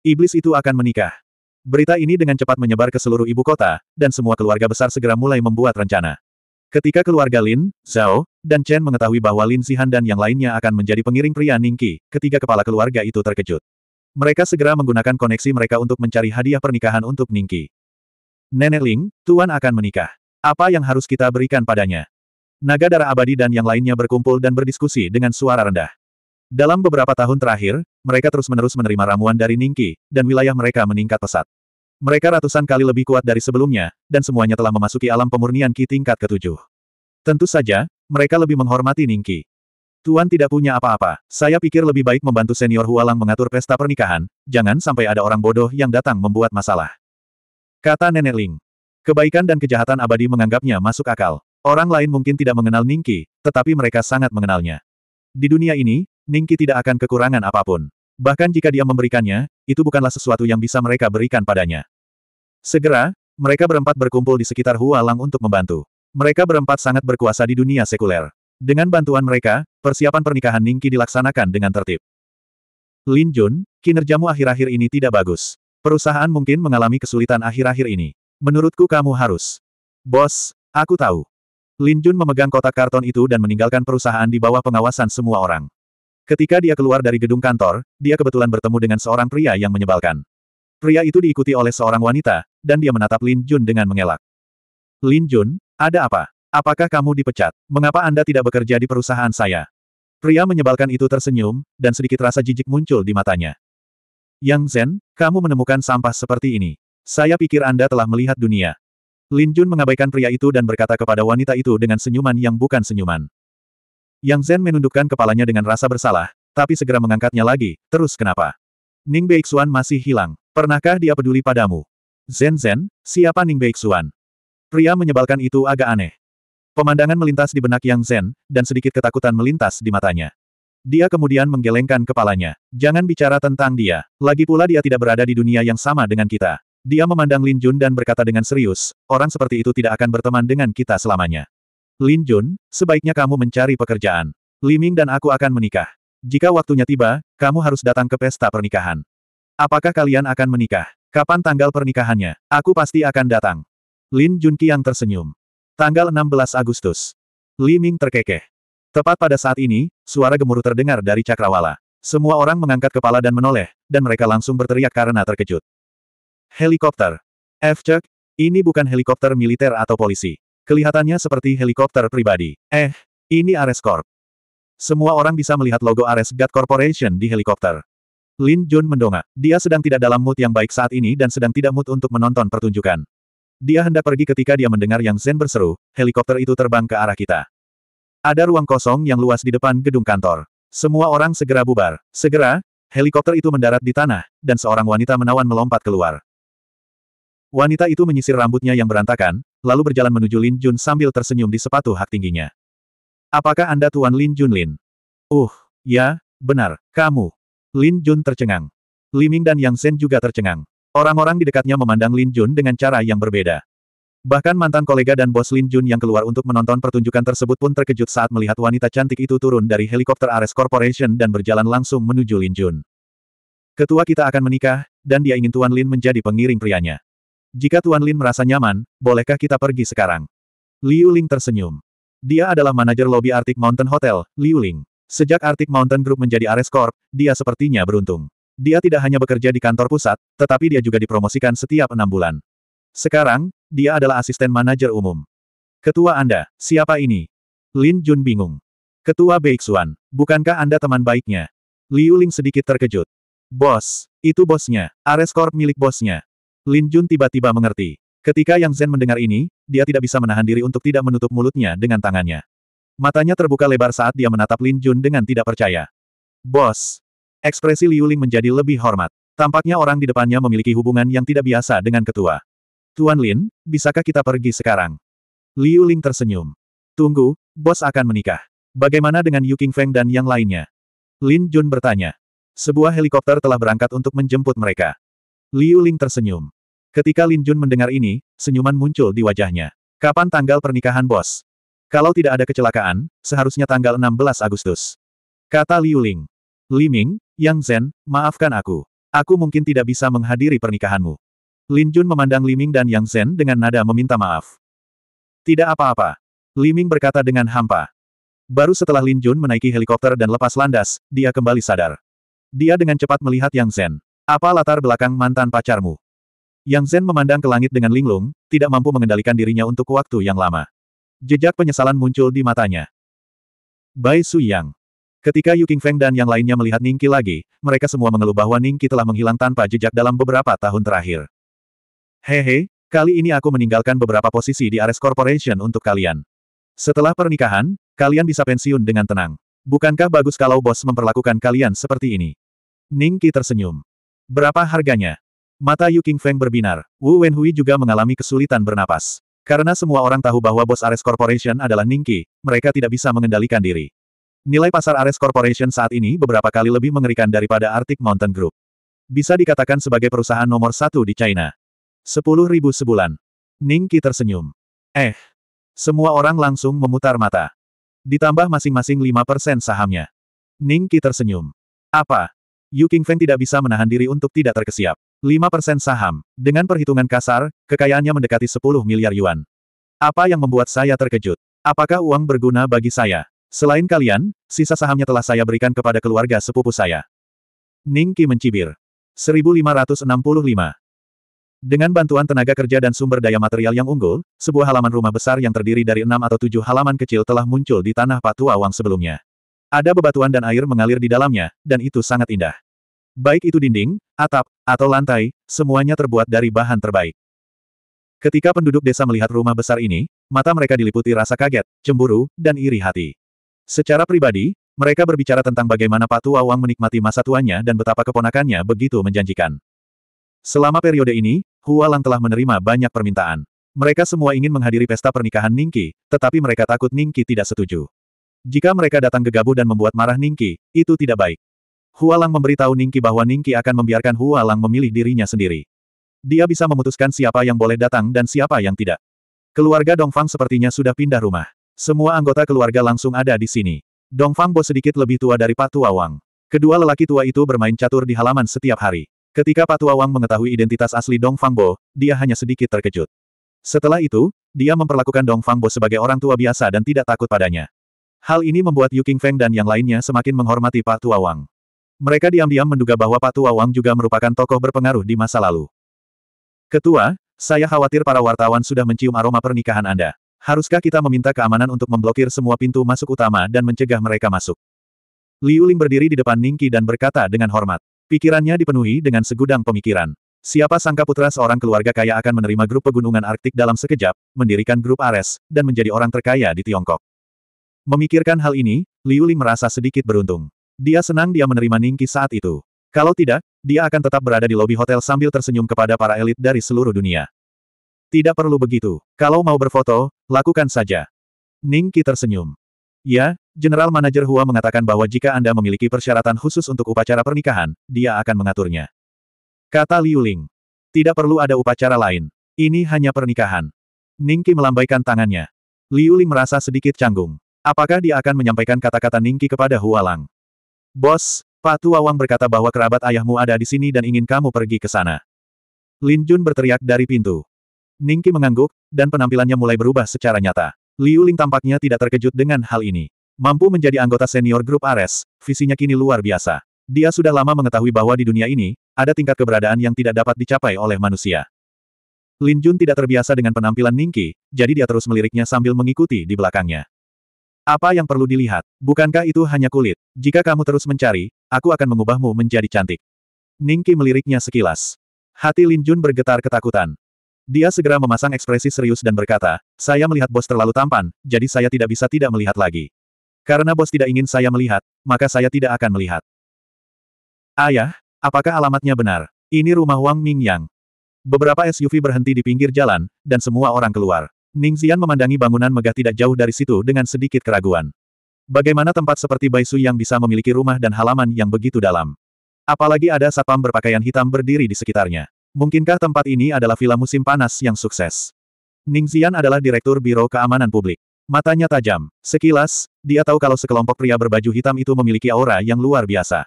[SPEAKER 1] Iblis itu akan menikah. Berita ini dengan cepat menyebar ke seluruh ibu kota, dan semua keluarga besar segera mulai membuat rencana. Ketika keluarga Lin, Zhao, dan Chen mengetahui bahwa Lin Sihan dan yang lainnya akan menjadi pengiring pria Ningqi, ketiga kepala keluarga itu terkejut. Mereka segera menggunakan koneksi mereka untuk mencari hadiah pernikahan untuk Ningki. Nenek Ling, Tuan akan menikah. Apa yang harus kita berikan padanya? Naga darah abadi dan yang lainnya berkumpul dan berdiskusi dengan suara rendah. Dalam beberapa tahun terakhir, mereka terus-menerus menerima ramuan dari Ningki, dan wilayah mereka meningkat pesat. Mereka ratusan kali lebih kuat dari sebelumnya, dan semuanya telah memasuki alam pemurnian Ki tingkat ketujuh. Tentu saja, mereka lebih menghormati Ningki. Tuan tidak punya apa-apa. Saya pikir lebih baik membantu senior Hualang mengatur pesta pernikahan, jangan sampai ada orang bodoh yang datang membuat masalah. Kata Nenek Ling. Kebaikan dan kejahatan abadi menganggapnya masuk akal. Orang lain mungkin tidak mengenal Ningki, tetapi mereka sangat mengenalnya. Di dunia ini, Ningki tidak akan kekurangan apapun. Bahkan jika dia memberikannya, itu bukanlah sesuatu yang bisa mereka berikan padanya. Segera, mereka berempat berkumpul di sekitar Hualang untuk membantu. Mereka berempat sangat berkuasa di dunia sekuler. Dengan bantuan mereka, persiapan pernikahan Ningki dilaksanakan dengan tertib. Lin Jun, kinerjamu akhir-akhir ini tidak bagus. Perusahaan mungkin mengalami kesulitan akhir-akhir ini. Menurutku kamu harus. Bos, aku tahu. Lin Jun memegang kotak karton itu dan meninggalkan perusahaan di bawah pengawasan semua orang. Ketika dia keluar dari gedung kantor, dia kebetulan bertemu dengan seorang pria yang menyebalkan. Pria itu diikuti oleh seorang wanita, dan dia menatap Lin Jun dengan mengelak. Lin Jun, ada apa? Apakah kamu dipecat? Mengapa Anda tidak bekerja di perusahaan saya? Pria menyebalkan itu tersenyum, dan sedikit rasa jijik muncul di matanya. Yang Zen, kamu menemukan sampah seperti ini. Saya pikir Anda telah melihat dunia. Lin Jun mengabaikan pria itu dan berkata kepada wanita itu dengan senyuman yang bukan senyuman. Yang Zen menundukkan kepalanya dengan rasa bersalah, tapi segera mengangkatnya lagi, terus kenapa? Ning Beixuan masih hilang. Pernahkah dia peduli padamu? Zen Zen, siapa Ning Beixuan? Pria menyebalkan itu agak aneh. Pemandangan melintas di benak Yang Zen, dan sedikit ketakutan melintas di matanya. Dia kemudian menggelengkan kepalanya. Jangan bicara tentang dia. Lagi pula dia tidak berada di dunia yang sama dengan kita. Dia memandang Lin Jun dan berkata dengan serius, orang seperti itu tidak akan berteman dengan kita selamanya. Lin Jun, sebaiknya kamu mencari pekerjaan. Liming dan aku akan menikah. Jika waktunya tiba, kamu harus datang ke pesta pernikahan. Apakah kalian akan menikah? Kapan tanggal pernikahannya? Aku pasti akan datang. Lin Jun Kiang tersenyum. Tanggal 16 Agustus. Li Ming terkekeh. Tepat pada saat ini, suara gemuruh terdengar dari cakrawala. Semua orang mengangkat kepala dan menoleh, dan mereka langsung berteriak karena terkejut. Helikopter. F. Chuck, ini bukan helikopter militer atau polisi. Kelihatannya seperti helikopter pribadi. Eh, ini Ares Corp. Semua orang bisa melihat logo Ares God Corporation di helikopter. Lin Jun mendongak. Dia sedang tidak dalam mood yang baik saat ini dan sedang tidak mood untuk menonton pertunjukan. Dia hendak pergi ketika dia mendengar Yang Zen berseru, helikopter itu terbang ke arah kita. Ada ruang kosong yang luas di depan gedung kantor. Semua orang segera bubar. Segera, helikopter itu mendarat di tanah, dan seorang wanita menawan melompat keluar. Wanita itu menyisir rambutnya yang berantakan, lalu berjalan menuju Lin Jun sambil tersenyum di sepatu hak tingginya. Apakah Anda Tuan Lin Jun Lin? Uh, ya, benar, kamu. Lin Jun tercengang. Liming dan Yang Sen juga tercengang. Orang-orang di dekatnya memandang Lin Jun dengan cara yang berbeda. Bahkan mantan kolega dan bos Lin Jun yang keluar untuk menonton pertunjukan tersebut pun terkejut saat melihat wanita cantik itu turun dari helikopter Ares Corporation dan berjalan langsung menuju Lin Jun. Ketua kita akan menikah, dan dia ingin Tuan Lin menjadi pengiring prianya. Jika Tuan Lin merasa nyaman, bolehkah kita pergi sekarang? Liu Ling tersenyum. Dia adalah manajer lobi Arctic Mountain Hotel, Liu Ling. Sejak Arctic Mountain Group menjadi Ares Corp, dia sepertinya beruntung. Dia tidak hanya bekerja di kantor pusat, tetapi dia juga dipromosikan setiap enam bulan. Sekarang, dia adalah asisten manajer umum. Ketua Anda, siapa ini? Lin Jun bingung. Ketua Beixuan, bukankah Anda teman baiknya? Liu Ling sedikit terkejut. Bos, itu bosnya, Ares Corp milik bosnya. Lin Jun tiba-tiba mengerti. Ketika Yang Zen mendengar ini, dia tidak bisa menahan diri untuk tidak menutup mulutnya dengan tangannya. Matanya terbuka lebar saat dia menatap Lin Jun dengan tidak percaya. Bos, Ekspresi Liu Ling menjadi lebih hormat. Tampaknya orang di depannya memiliki hubungan yang tidak biasa dengan ketua. Tuan Lin, bisakah kita pergi sekarang? Liu Ling tersenyum. Tunggu, bos akan menikah. Bagaimana dengan Yu Feng dan yang lainnya? Lin Jun bertanya. Sebuah helikopter telah berangkat untuk menjemput mereka. Liu Ling tersenyum. Ketika Lin Jun mendengar ini, senyuman muncul di wajahnya. Kapan tanggal pernikahan bos? Kalau tidak ada kecelakaan, seharusnya tanggal 16 Agustus. Kata Liu Ling. Liming, Yang Zhen, maafkan aku. Aku mungkin tidak bisa menghadiri pernikahanmu. Lin Jun memandang Liming dan Yang Zhen dengan nada meminta maaf. Tidak apa-apa. Liming berkata dengan hampa. Baru setelah Lin Jun menaiki helikopter dan lepas landas, dia kembali sadar. Dia dengan cepat melihat Yang Zhen. Apa latar belakang mantan pacarmu? Yang Zhen memandang ke langit dengan linglung, tidak mampu mengendalikan dirinya untuk waktu yang lama. Jejak penyesalan muncul di matanya. Bai Su Yang. Ketika Yu Feng dan yang lainnya melihat Ningki lagi, mereka semua mengeluh bahwa Ningki telah menghilang tanpa jejak dalam beberapa tahun terakhir. Hehe, kali ini aku meninggalkan beberapa posisi di Ares Corporation untuk kalian. Setelah pernikahan, kalian bisa pensiun dengan tenang. Bukankah bagus kalau bos memperlakukan kalian seperti ini? Ningki tersenyum. Berapa harganya? Mata Yu Feng berbinar. Wu Wenhui juga mengalami kesulitan bernapas. Karena semua orang tahu bahwa bos Ares Corporation adalah Ningki, mereka tidak bisa mengendalikan diri. Nilai pasar Ares Corporation saat ini beberapa kali lebih mengerikan daripada Arctic Mountain Group. Bisa dikatakan sebagai perusahaan nomor satu di China. Sepuluh ribu sebulan. Ning Qi tersenyum. Eh. Semua orang langsung memutar mata. Ditambah masing-masing 5% sahamnya. Ning Qi tersenyum. Apa? Yu Qingfeng tidak bisa menahan diri untuk tidak terkesiap. 5% saham. Dengan perhitungan kasar, kekayaannya mendekati 10 miliar yuan. Apa yang membuat saya terkejut? Apakah uang berguna bagi saya? Selain kalian, sisa sahamnya telah saya berikan kepada keluarga sepupu saya. Ning Qi mencibir. 1565. Dengan bantuan tenaga kerja dan sumber daya material yang unggul, sebuah halaman rumah besar yang terdiri dari enam atau tujuh halaman kecil telah muncul di tanah Patua Wang sebelumnya. Ada bebatuan dan air mengalir di dalamnya, dan itu sangat indah. Baik itu dinding, atap, atau lantai, semuanya terbuat dari bahan terbaik. Ketika penduduk desa melihat rumah besar ini, mata mereka diliputi rasa kaget, cemburu, dan iri hati. Secara pribadi, mereka berbicara tentang bagaimana Patu Wang menikmati masa tuanya dan betapa keponakannya begitu menjanjikan. Selama periode ini, Hua Lang telah menerima banyak permintaan. Mereka semua ingin menghadiri pesta pernikahan Ningki, tetapi mereka takut Ningki tidak setuju. Jika mereka datang gegabah dan membuat marah Ningki, itu tidak baik. Hua Lang memberitahu Ningki bahwa Ningki akan membiarkan Hua Lang memilih dirinya sendiri. Dia bisa memutuskan siapa yang boleh datang dan siapa yang tidak. Keluarga Dongfang sepertinya sudah pindah rumah. Semua anggota keluarga langsung ada di sini. Dong Bo sedikit lebih tua dari Pak Tua Wang. Kedua lelaki tua itu bermain catur di halaman setiap hari. Ketika Pak Tua Wang mengetahui identitas asli Dong Bo, dia hanya sedikit terkejut. Setelah itu, dia memperlakukan Dong Bo sebagai orang tua biasa dan tidak takut padanya. Hal ini membuat Yu King Feng dan yang lainnya semakin menghormati Pak Tua Wang. Mereka diam-diam menduga bahwa Pak Tua Wang juga merupakan tokoh berpengaruh di masa lalu. Ketua, saya khawatir para wartawan sudah mencium aroma pernikahan Anda. Haruskah kita meminta keamanan untuk memblokir semua pintu masuk utama dan mencegah mereka masuk? Liu Ling berdiri di depan Ningki dan berkata dengan hormat. Pikirannya dipenuhi dengan segudang pemikiran. Siapa sangka putra seorang keluarga kaya akan menerima grup pegunungan Arktik dalam sekejap, mendirikan grup Ares, dan menjadi orang terkaya di Tiongkok. Memikirkan hal ini, Liu Ling merasa sedikit beruntung. Dia senang dia menerima Ningki saat itu. Kalau tidak, dia akan tetap berada di lobi hotel sambil tersenyum kepada para elit dari seluruh dunia. Tidak perlu begitu. Kalau mau berfoto, lakukan saja. Ning Qi tersenyum. Ya, General Manager Hua mengatakan bahwa jika Anda memiliki persyaratan khusus untuk upacara pernikahan, dia akan mengaturnya. Kata Liu Ling. Tidak perlu ada upacara lain. Ini hanya pernikahan. Ning Qi melambaikan tangannya. Liu Ling merasa sedikit canggung. Apakah dia akan menyampaikan kata-kata Ning Qi kepada Hua Lang? Bos, Pak Tua Wang berkata bahwa kerabat ayahmu ada di sini dan ingin kamu pergi ke sana. Lin Jun berteriak dari pintu. Ningki mengangguk, dan penampilannya mulai berubah secara nyata. Liu Ling tampaknya tidak terkejut dengan hal ini. Mampu menjadi anggota senior grup Ares, visinya kini luar biasa. Dia sudah lama mengetahui bahwa di dunia ini, ada tingkat keberadaan yang tidak dapat dicapai oleh manusia. Lin Jun tidak terbiasa dengan penampilan Ningki, jadi dia terus meliriknya sambil mengikuti di belakangnya. Apa yang perlu dilihat? Bukankah itu hanya kulit? Jika kamu terus mencari, aku akan mengubahmu menjadi cantik. Ningki meliriknya sekilas. Hati Lin Jun bergetar ketakutan. Dia segera memasang ekspresi serius dan berkata, saya melihat bos terlalu tampan, jadi saya tidak bisa tidak melihat lagi. Karena bos tidak ingin saya melihat, maka saya tidak akan melihat. Ayah, apakah alamatnya benar? Ini rumah Wang Mingyang. Beberapa SUV berhenti di pinggir jalan, dan semua orang keluar. Ning Xian memandangi bangunan megah tidak jauh dari situ dengan sedikit keraguan. Bagaimana tempat seperti Su yang bisa memiliki rumah dan halaman yang begitu dalam? Apalagi ada satpam berpakaian hitam berdiri di sekitarnya. Mungkinkah tempat ini adalah villa musim panas yang sukses? Ning Xian adalah Direktur Biro Keamanan Publik. Matanya tajam. Sekilas, dia tahu kalau sekelompok pria berbaju hitam itu memiliki aura yang luar biasa.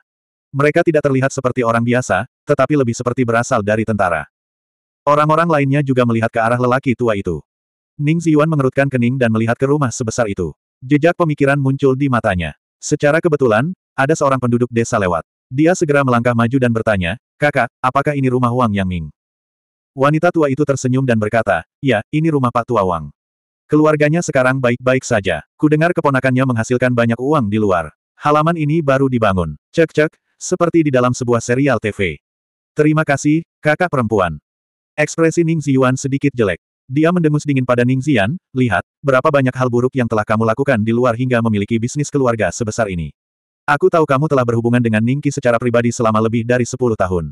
[SPEAKER 1] Mereka tidak terlihat seperti orang biasa, tetapi lebih seperti berasal dari tentara. Orang-orang lainnya juga melihat ke arah lelaki tua itu. Ning Xian mengerutkan kening dan melihat ke rumah sebesar itu. Jejak pemikiran muncul di matanya. Secara kebetulan, ada seorang penduduk desa lewat. Dia segera melangkah maju dan bertanya, kakak, apakah ini rumah Wang Yang Ming? Wanita tua itu tersenyum dan berkata, ya, ini rumah Pak Tua Wang. Keluarganya sekarang baik-baik saja. Ku dengar keponakannya menghasilkan banyak uang di luar. Halaman ini baru dibangun. Cek-cek, seperti di dalam sebuah serial TV. Terima kasih, kakak perempuan. Ekspresi Ning Ziyuan sedikit jelek. Dia mendengus dingin pada Ning Zian, lihat, berapa banyak hal buruk yang telah kamu lakukan di luar hingga memiliki bisnis keluarga sebesar ini. Aku tahu kamu telah berhubungan dengan Ningki secara pribadi selama lebih dari sepuluh tahun.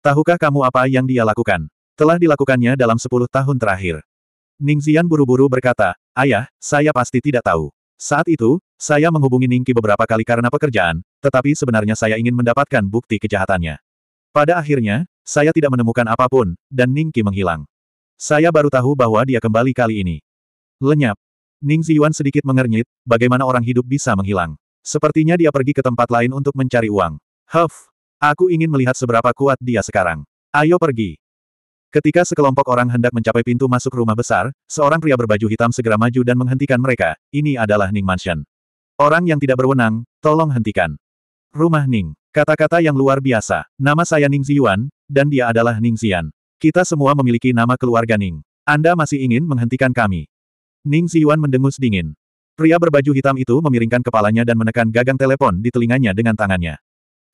[SPEAKER 1] Tahukah kamu apa yang dia lakukan? Telah dilakukannya dalam sepuluh tahun terakhir. Ning Xian buru-buru berkata, Ayah, saya pasti tidak tahu. Saat itu, saya menghubungi Ningki beberapa kali karena pekerjaan, tetapi sebenarnya saya ingin mendapatkan bukti kejahatannya. Pada akhirnya, saya tidak menemukan apapun, dan Ningki menghilang. Saya baru tahu bahwa dia kembali kali ini. Lenyap. Ning Ziyuan sedikit mengernyit, bagaimana orang hidup bisa menghilang. Sepertinya dia pergi ke tempat lain untuk mencari uang. Huff, aku ingin melihat seberapa kuat dia sekarang. Ayo pergi. Ketika sekelompok orang hendak mencapai pintu masuk rumah besar, seorang pria berbaju hitam segera maju dan menghentikan mereka. Ini adalah Ning Mansion. Orang yang tidak berwenang, tolong hentikan. Rumah Ning. Kata-kata yang luar biasa. Nama saya Ning Ziyuan, dan dia adalah Ning Xian. Kita semua memiliki nama keluarga Ning. Anda masih ingin menghentikan kami. Ning Ziyuan mendengus dingin. Pria berbaju hitam itu memiringkan kepalanya dan menekan gagang telepon di telinganya dengan tangannya.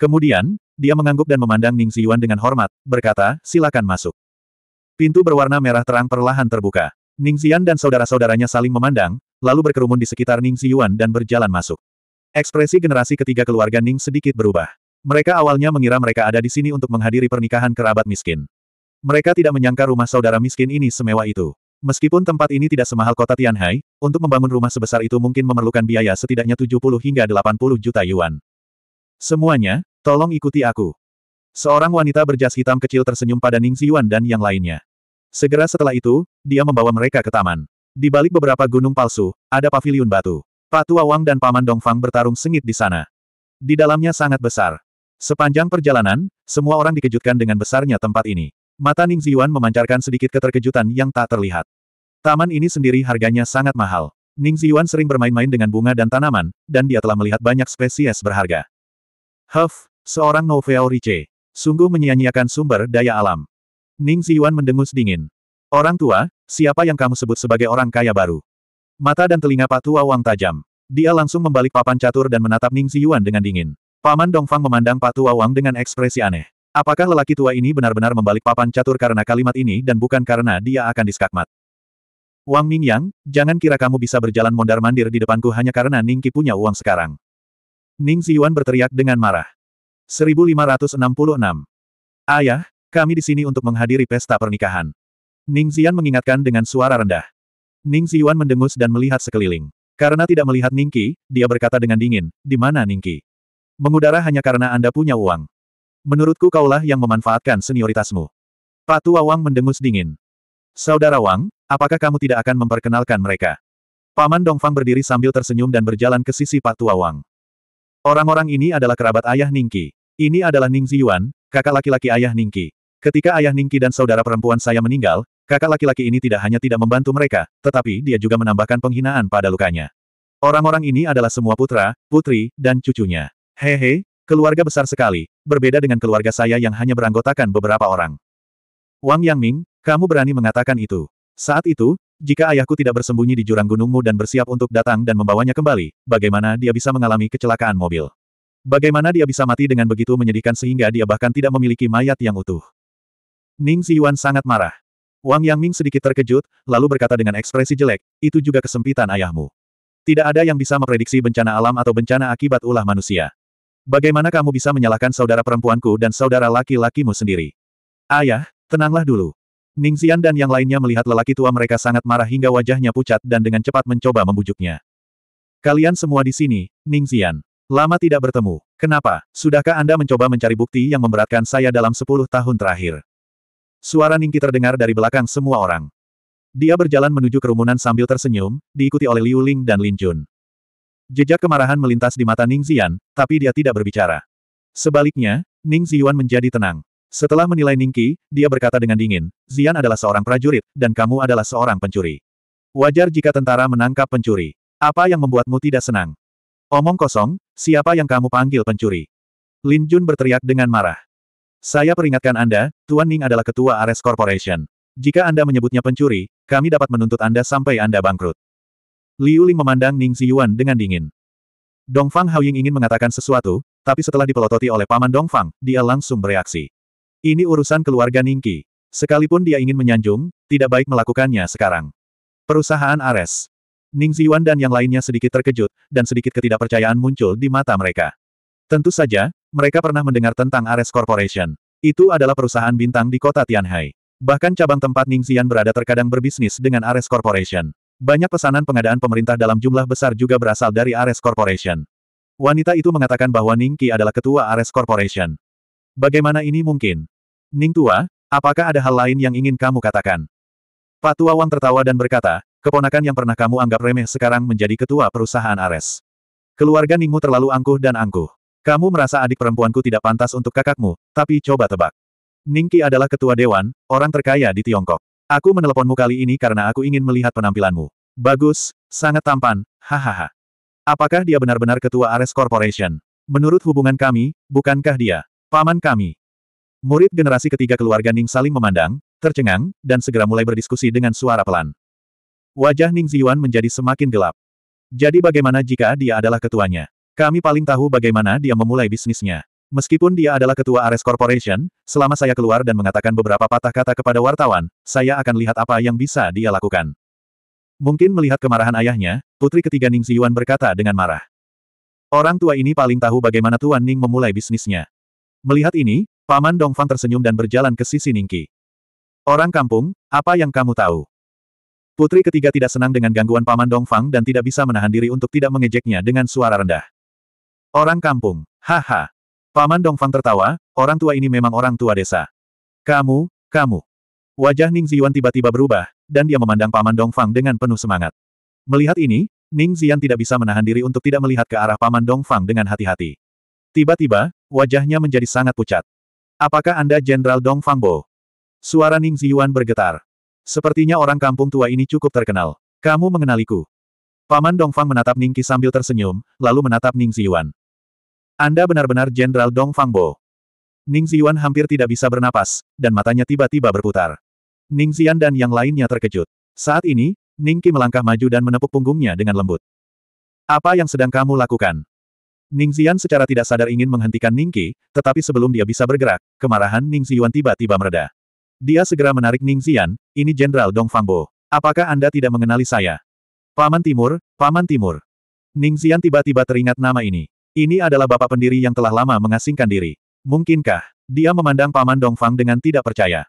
[SPEAKER 1] Kemudian, dia mengangguk dan memandang Ning Xiyuan dengan hormat, berkata, silakan masuk. Pintu berwarna merah terang perlahan terbuka. Ning Xian dan saudara-saudaranya saling memandang, lalu berkerumun di sekitar Ning Xiyuan dan berjalan masuk. Ekspresi generasi ketiga keluarga Ning sedikit berubah. Mereka awalnya mengira mereka ada di sini untuk menghadiri pernikahan kerabat miskin. Mereka tidak menyangka rumah saudara miskin ini semewah itu. Meskipun tempat ini tidak semahal kota Tianhai, untuk membangun rumah sebesar itu mungkin memerlukan biaya setidaknya 70 hingga 80 juta yuan. Semuanya, tolong ikuti aku. Seorang wanita berjas hitam kecil tersenyum pada Ning Ziyuan dan yang lainnya. Segera setelah itu, dia membawa mereka ke taman. Di balik beberapa gunung palsu, ada paviliun batu. Pak Tua Wang dan Paman Dongfang bertarung sengit di sana. Di dalamnya sangat besar. Sepanjang perjalanan, semua orang dikejutkan dengan besarnya tempat ini. Mata Ning Ziyuan memancarkan sedikit keterkejutan yang tak terlihat. Taman ini sendiri harganya sangat mahal. Ning Ziyuan sering bermain-main dengan bunga dan tanaman, dan dia telah melihat banyak spesies berharga. Huff, seorang Noveo Riche. Sungguh menyia-nyiakan sumber daya alam. Ning Ziyuan mendengus dingin. Orang tua, siapa yang kamu sebut sebagai orang kaya baru? Mata dan telinga Pak Tua Wang tajam. Dia langsung membalik papan catur dan menatap Ning Ziyuan dengan dingin. Paman Dongfang memandang Pak Tua Wang dengan ekspresi aneh. Apakah lelaki tua ini benar-benar membalik papan catur karena kalimat ini dan bukan karena dia akan diskakmat? Wang Mingyang, jangan kira kamu bisa berjalan mondar-mandir di depanku hanya karena Ning Qi punya uang sekarang. Ning Ziyuan berteriak dengan marah. 1566. Ayah, kami di sini untuk menghadiri pesta pernikahan. Ning Xian mengingatkan dengan suara rendah. Ning Xiyuan mendengus dan melihat sekeliling. Karena tidak melihat Ning Qi, dia berkata dengan dingin, di mana Ning Qi? Mengudara hanya karena Anda punya uang. Menurutku kaulah yang memanfaatkan senioritasmu. Patua Wang mendengus dingin. Saudara Wang, apakah kamu tidak akan memperkenalkan mereka? Paman Dongfang berdiri sambil tersenyum dan berjalan ke sisi Patua Wang. Orang-orang ini adalah kerabat ayah Ningki. Ini adalah Ning Ziyuan, kakak laki-laki ayah Ningki. Ketika ayah Ningki dan saudara perempuan saya meninggal, kakak laki-laki ini tidak hanya tidak membantu mereka, tetapi dia juga menambahkan penghinaan pada lukanya. Orang-orang ini adalah semua putra, putri, dan cucunya. Hehe, Keluarga besar sekali, berbeda dengan keluarga saya yang hanya beranggotakan beberapa orang. Wang Yangming, kamu berani mengatakan itu. Saat itu, jika ayahku tidak bersembunyi di jurang gunungmu dan bersiap untuk datang dan membawanya kembali, bagaimana dia bisa mengalami kecelakaan mobil? Bagaimana dia bisa mati dengan begitu menyedihkan sehingga dia bahkan tidak memiliki mayat yang utuh? Ning Ziyuan sangat marah. Wang Yangming sedikit terkejut, lalu berkata dengan ekspresi jelek, itu juga kesempitan ayahmu. Tidak ada yang bisa memprediksi bencana alam atau bencana akibat ulah manusia. Bagaimana kamu bisa menyalahkan saudara perempuanku dan saudara laki-lakimu sendiri? Ayah, tenanglah dulu. Ning Xian dan yang lainnya melihat lelaki tua mereka sangat marah hingga wajahnya pucat dan dengan cepat mencoba membujuknya. Kalian semua di sini, Ning Xian. Lama tidak bertemu. Kenapa? Sudahkah Anda mencoba mencari bukti yang memberatkan saya dalam sepuluh tahun terakhir? Suara Ningki terdengar dari belakang semua orang. Dia berjalan menuju kerumunan sambil tersenyum, diikuti oleh Liu Ling dan Lin Jun. Jejak kemarahan melintas di mata Ning Xian, tapi dia tidak berbicara. Sebaliknya, Ning Ziyuan menjadi tenang. Setelah menilai Ning Qi, dia berkata dengan dingin, "Xian adalah seorang prajurit, dan kamu adalah seorang pencuri. Wajar jika tentara menangkap pencuri. Apa yang membuatmu tidak senang? Omong kosong, siapa yang kamu panggil pencuri? Lin Jun berteriak dengan marah. Saya peringatkan Anda, Tuan Ning adalah ketua Ares Corporation. Jika Anda menyebutnya pencuri, kami dapat menuntut Anda sampai Anda bangkrut. Liu Ling memandang Ning Ziyuan dengan dingin. Dongfang Haoying ingin mengatakan sesuatu, tapi setelah dipelototi oleh paman Dongfang, dia langsung bereaksi. Ini urusan keluarga Ningki. Sekalipun dia ingin menyanjung, tidak baik melakukannya sekarang. Perusahaan Ares. Ning Ziyuan dan yang lainnya sedikit terkejut, dan sedikit ketidakpercayaan muncul di mata mereka. Tentu saja, mereka pernah mendengar tentang Ares Corporation. Itu adalah perusahaan bintang di kota Tianhai. Bahkan cabang tempat Ning Xian berada terkadang berbisnis dengan Ares Corporation. Banyak pesanan pengadaan pemerintah dalam jumlah besar juga berasal dari Ares Corporation. Wanita itu mengatakan bahwa Ning Qi adalah ketua Ares Corporation. Bagaimana ini mungkin? Ning Tua, apakah ada hal lain yang ingin kamu katakan? Pak Tua Wang tertawa dan berkata, keponakan yang pernah kamu anggap remeh sekarang menjadi ketua perusahaan Ares. Keluarga Ningmu terlalu angkuh dan angkuh. Kamu merasa adik perempuanku tidak pantas untuk kakakmu, tapi coba tebak. Ning Qi adalah ketua dewan, orang terkaya di Tiongkok. Aku meneleponmu kali ini karena aku ingin melihat penampilanmu. Bagus, sangat tampan, hahaha. Apakah dia benar-benar ketua Ares Corporation? Menurut hubungan kami, bukankah dia paman kami? Murid generasi ketiga keluarga Ning saling memandang, tercengang, dan segera mulai berdiskusi dengan suara pelan. Wajah Ning Ziyuan menjadi semakin gelap. Jadi bagaimana jika dia adalah ketuanya? Kami paling tahu bagaimana dia memulai bisnisnya. Meskipun dia adalah ketua Ares Corporation, selama saya keluar dan mengatakan beberapa patah kata kepada wartawan, saya akan lihat apa yang bisa dia lakukan. Mungkin melihat kemarahan ayahnya, putri ketiga Ning Ziyuan berkata dengan marah. Orang tua ini paling tahu bagaimana Tuan Ning memulai bisnisnya. Melihat ini, Paman Dongfang tersenyum dan berjalan ke sisi Ningki. Orang kampung, apa yang kamu tahu? Putri ketiga tidak senang dengan gangguan Paman Dongfang dan tidak bisa menahan diri untuk tidak mengejeknya dengan suara rendah. Orang kampung, haha, Paman Dongfang tertawa, orang tua ini memang orang tua desa. Kamu, kamu. Wajah Ning Ziyuan tiba-tiba berubah, dan dia memandang Paman Dongfang dengan penuh semangat. Melihat ini, Ning Zian tidak bisa menahan diri untuk tidak melihat ke arah Paman Dongfang dengan hati-hati. Tiba-tiba, wajahnya menjadi sangat pucat. Apakah Anda Jenderal Dongfang Bo? Suara Ning Ziyuan bergetar. Sepertinya orang kampung tua ini cukup terkenal. Kamu mengenaliku. Paman Dongfang menatap Ning Ningki sambil tersenyum, lalu menatap Ning Ziyuan. Anda benar-benar Jenderal Dong Fangbo. Ning Ziwan hampir tidak bisa bernapas, dan matanya tiba-tiba berputar. Ning Xian dan yang lainnya terkejut. Saat ini, Ning Qi melangkah maju dan menepuk punggungnya dengan lembut. Apa yang sedang kamu lakukan? Ning Xian secara tidak sadar ingin menghentikan Ning Qi, tetapi sebelum dia bisa bergerak, kemarahan Ning Ziwan tiba-tiba mereda. Dia segera menarik Ning Xian. ini Jenderal Dong Fangbo. Apakah Anda tidak mengenali saya? Paman Timur, Paman Timur. Ning Xian tiba-tiba teringat nama ini. Ini adalah bapak pendiri yang telah lama mengasingkan diri. Mungkinkah? Dia memandang Paman Dongfang dengan tidak percaya.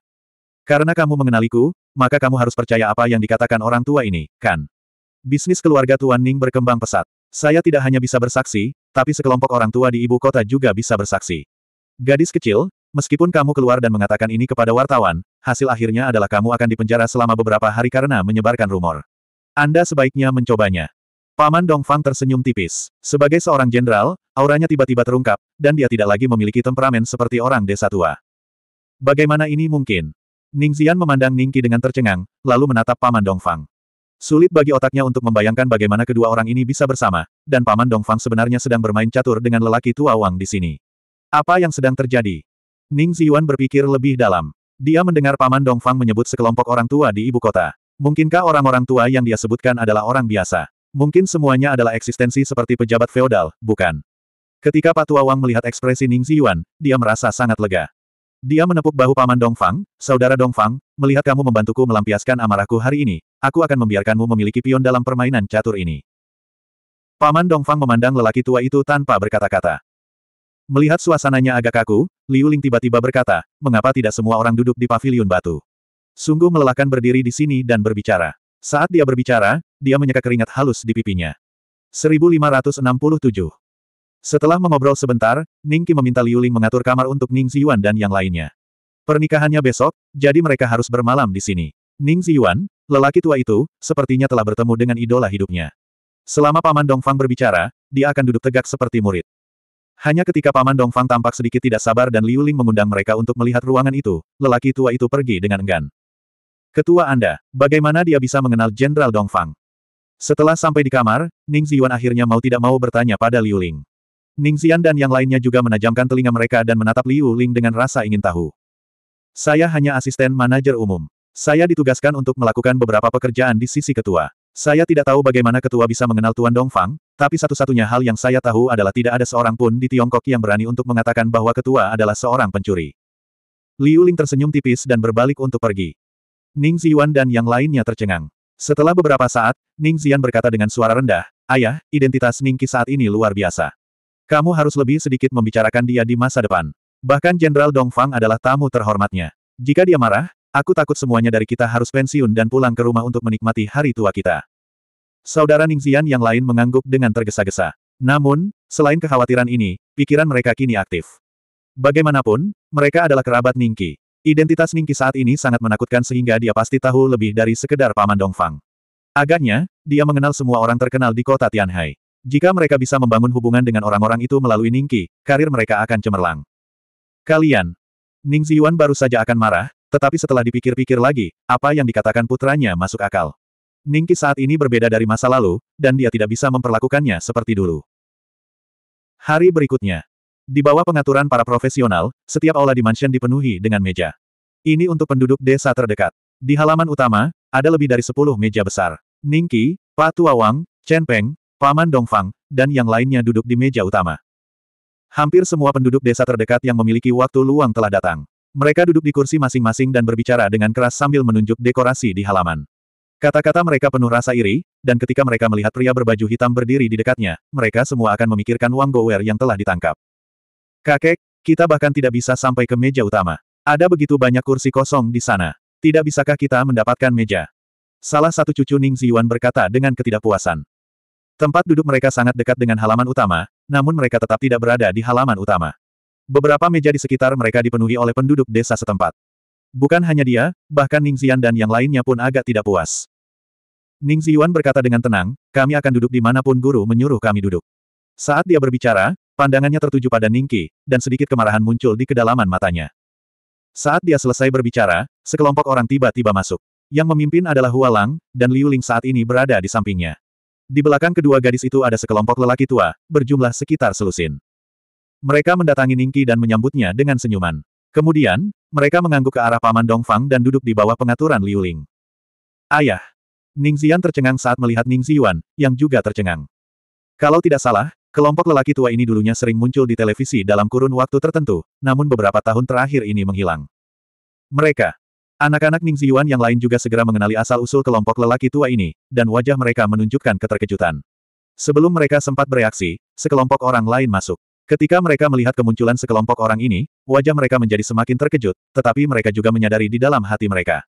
[SPEAKER 1] Karena kamu mengenaliku, maka kamu harus percaya apa yang dikatakan orang tua ini, kan? Bisnis keluarga Tuan Ning berkembang pesat. Saya tidak hanya bisa bersaksi, tapi sekelompok orang tua di ibu kota juga bisa bersaksi. Gadis kecil, meskipun kamu keluar dan mengatakan ini kepada wartawan, hasil akhirnya adalah kamu akan dipenjara selama beberapa hari karena menyebarkan rumor. Anda sebaiknya mencobanya. Paman Dongfang tersenyum tipis. Sebagai seorang jenderal, auranya tiba-tiba terungkap, dan dia tidak lagi memiliki temperamen seperti orang desa tua. Bagaimana ini mungkin? Ning Xian memandang Ning Qi dengan tercengang, lalu menatap Paman Dongfang. Sulit bagi otaknya untuk membayangkan bagaimana kedua orang ini bisa bersama, dan Paman Dongfang sebenarnya sedang bermain catur dengan lelaki tua Wang di sini. Apa yang sedang terjadi? Ning Ziyuan berpikir lebih dalam. Dia mendengar Paman Dongfang menyebut sekelompok orang tua di ibu kota. Mungkinkah orang-orang tua yang dia sebutkan adalah orang biasa? Mungkin semuanya adalah eksistensi seperti pejabat feodal, bukan? Ketika Patua Wang melihat ekspresi Ning Ziyuan, dia merasa sangat lega. Dia menepuk bahu paman Dongfang, saudara Dongfang, melihat kamu membantuku melampiaskan amarahku hari ini, aku akan membiarkanmu memiliki pion dalam permainan catur ini. Paman Dongfang memandang lelaki tua itu tanpa berkata-kata. Melihat suasananya agak kaku, Liu Ling tiba-tiba berkata, mengapa tidak semua orang duduk di paviliun batu? Sungguh melelahkan berdiri di sini dan berbicara. Saat dia berbicara, dia menyeka keringat halus di pipinya. 1567 Setelah mengobrol sebentar, Qi meminta Liu Ling mengatur kamar untuk Ning Ziyuan dan yang lainnya. Pernikahannya besok, jadi mereka harus bermalam di sini. Ning Ziyuan, lelaki tua itu, sepertinya telah bertemu dengan idola hidupnya. Selama Paman Dongfang berbicara, dia akan duduk tegak seperti murid. Hanya ketika Paman Dongfang tampak sedikit tidak sabar dan Liu Ling mengundang mereka untuk melihat ruangan itu, lelaki tua itu pergi dengan enggan. Ketua Anda, bagaimana dia bisa mengenal Jenderal Dongfang? Setelah sampai di kamar, Ning Ziyuan akhirnya mau tidak mau bertanya pada Liu Ling. Ning Xian dan yang lainnya juga menajamkan telinga mereka dan menatap Liu Ling dengan rasa ingin tahu. Saya hanya asisten manajer umum. Saya ditugaskan untuk melakukan beberapa pekerjaan di sisi ketua. Saya tidak tahu bagaimana ketua bisa mengenal Tuan Dongfang, tapi satu-satunya hal yang saya tahu adalah tidak ada seorang pun di Tiongkok yang berani untuk mengatakan bahwa ketua adalah seorang pencuri. Liu Ling tersenyum tipis dan berbalik untuk pergi. Ning Ziyuan dan yang lainnya tercengang. Setelah beberapa saat, Ning Xian berkata dengan suara rendah, Ayah, identitas Qi saat ini luar biasa. Kamu harus lebih sedikit membicarakan dia di masa depan. Bahkan Jenderal Dongfang adalah tamu terhormatnya. Jika dia marah, aku takut semuanya dari kita harus pensiun dan pulang ke rumah untuk menikmati hari tua kita. Saudara Ning Xian yang lain mengangguk dengan tergesa-gesa. Namun, selain kekhawatiran ini, pikiran mereka kini aktif. Bagaimanapun, mereka adalah kerabat Ning Qi. Identitas Ningki saat ini sangat menakutkan sehingga dia pasti tahu lebih dari sekedar paman Dongfang. Agaknya, dia mengenal semua orang terkenal di kota Tianhai. Jika mereka bisa membangun hubungan dengan orang-orang itu melalui Ningki, karir mereka akan cemerlang. Kalian, Ning Ziyuan baru saja akan marah, tetapi setelah dipikir-pikir lagi, apa yang dikatakan putranya masuk akal. Ningki saat ini berbeda dari masa lalu, dan dia tidak bisa memperlakukannya seperti dulu. Hari berikutnya, di bawah pengaturan para profesional, setiap aula di mansion dipenuhi dengan meja. Ini untuk penduduk desa terdekat. Di halaman utama, ada lebih dari 10 meja besar. Ningki, Patua Wang, Chen Peng, Paman Dongfang, dan yang lainnya duduk di meja utama. Hampir semua penduduk desa terdekat yang memiliki waktu luang telah datang. Mereka duduk di kursi masing-masing dan berbicara dengan keras sambil menunjuk dekorasi di halaman. Kata-kata mereka penuh rasa iri, dan ketika mereka melihat pria berbaju hitam berdiri di dekatnya, mereka semua akan memikirkan Wang Gower yang telah ditangkap. Kakek, kita bahkan tidak bisa sampai ke meja utama. Ada begitu banyak kursi kosong di sana. Tidak bisakah kita mendapatkan meja? Salah satu cucu Ning Ziyuan berkata dengan ketidakpuasan. Tempat duduk mereka sangat dekat dengan halaman utama, namun mereka tetap tidak berada di halaman utama. Beberapa meja di sekitar mereka dipenuhi oleh penduduk desa setempat. Bukan hanya dia, bahkan Ning Xian dan yang lainnya pun agak tidak puas. Ning Ziyuan berkata dengan tenang, kami akan duduk di manapun guru menyuruh kami duduk. Saat dia berbicara, pandangannya tertuju pada Ningki, dan sedikit kemarahan muncul di kedalaman matanya. Saat dia selesai berbicara, sekelompok orang tiba-tiba masuk. Yang memimpin adalah Hua Lang, dan Liu Ling saat ini berada di sampingnya. Di belakang kedua gadis itu ada sekelompok lelaki tua, berjumlah sekitar selusin. Mereka mendatangi Ningki dan menyambutnya dengan senyuman. Kemudian, mereka mengangguk ke arah Paman Dongfang dan duduk di bawah pengaturan Liu Ling. Ayah! Ning Xian tercengang saat melihat Ning Ziyuan, yang juga tercengang. Kalau tidak salah, Kelompok lelaki tua ini dulunya sering muncul di televisi dalam kurun waktu tertentu, namun beberapa tahun terakhir ini menghilang. Mereka, anak-anak Ning Ziyuan yang lain juga segera mengenali asal-usul kelompok lelaki tua ini, dan wajah mereka menunjukkan keterkejutan. Sebelum mereka sempat bereaksi, sekelompok orang lain masuk. Ketika mereka melihat kemunculan sekelompok orang ini, wajah mereka menjadi semakin terkejut, tetapi mereka juga menyadari di dalam hati mereka.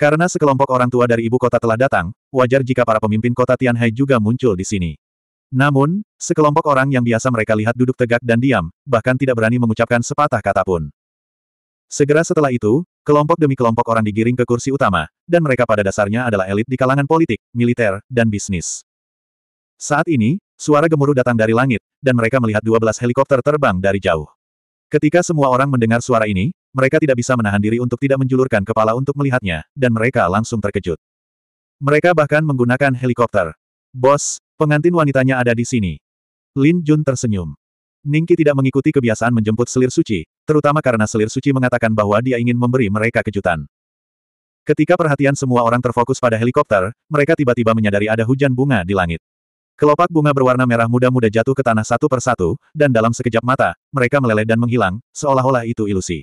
[SPEAKER 1] Karena sekelompok orang tua dari ibu kota telah datang, wajar jika para pemimpin kota Tianhai juga muncul di sini. Namun, sekelompok orang yang biasa mereka lihat duduk tegak dan diam, bahkan tidak berani mengucapkan sepatah kata pun. Segera setelah itu, kelompok demi kelompok orang digiring ke kursi utama, dan mereka pada dasarnya adalah elit di kalangan politik, militer, dan bisnis. Saat ini, suara gemuruh datang dari langit, dan mereka melihat 12 helikopter terbang dari jauh. Ketika semua orang mendengar suara ini, mereka tidak bisa menahan diri untuk tidak menjulurkan kepala untuk melihatnya, dan mereka langsung terkejut. Mereka bahkan menggunakan helikopter. Bos, Pengantin wanitanya ada di sini. Lin Jun tersenyum. Ningki tidak mengikuti kebiasaan menjemput selir suci, terutama karena selir suci mengatakan bahwa dia ingin memberi mereka kejutan. Ketika perhatian semua orang terfokus pada helikopter, mereka tiba-tiba menyadari ada hujan bunga di langit. Kelopak bunga berwarna merah muda-muda jatuh ke tanah satu persatu, dan dalam sekejap mata, mereka meleleh dan menghilang, seolah-olah itu ilusi.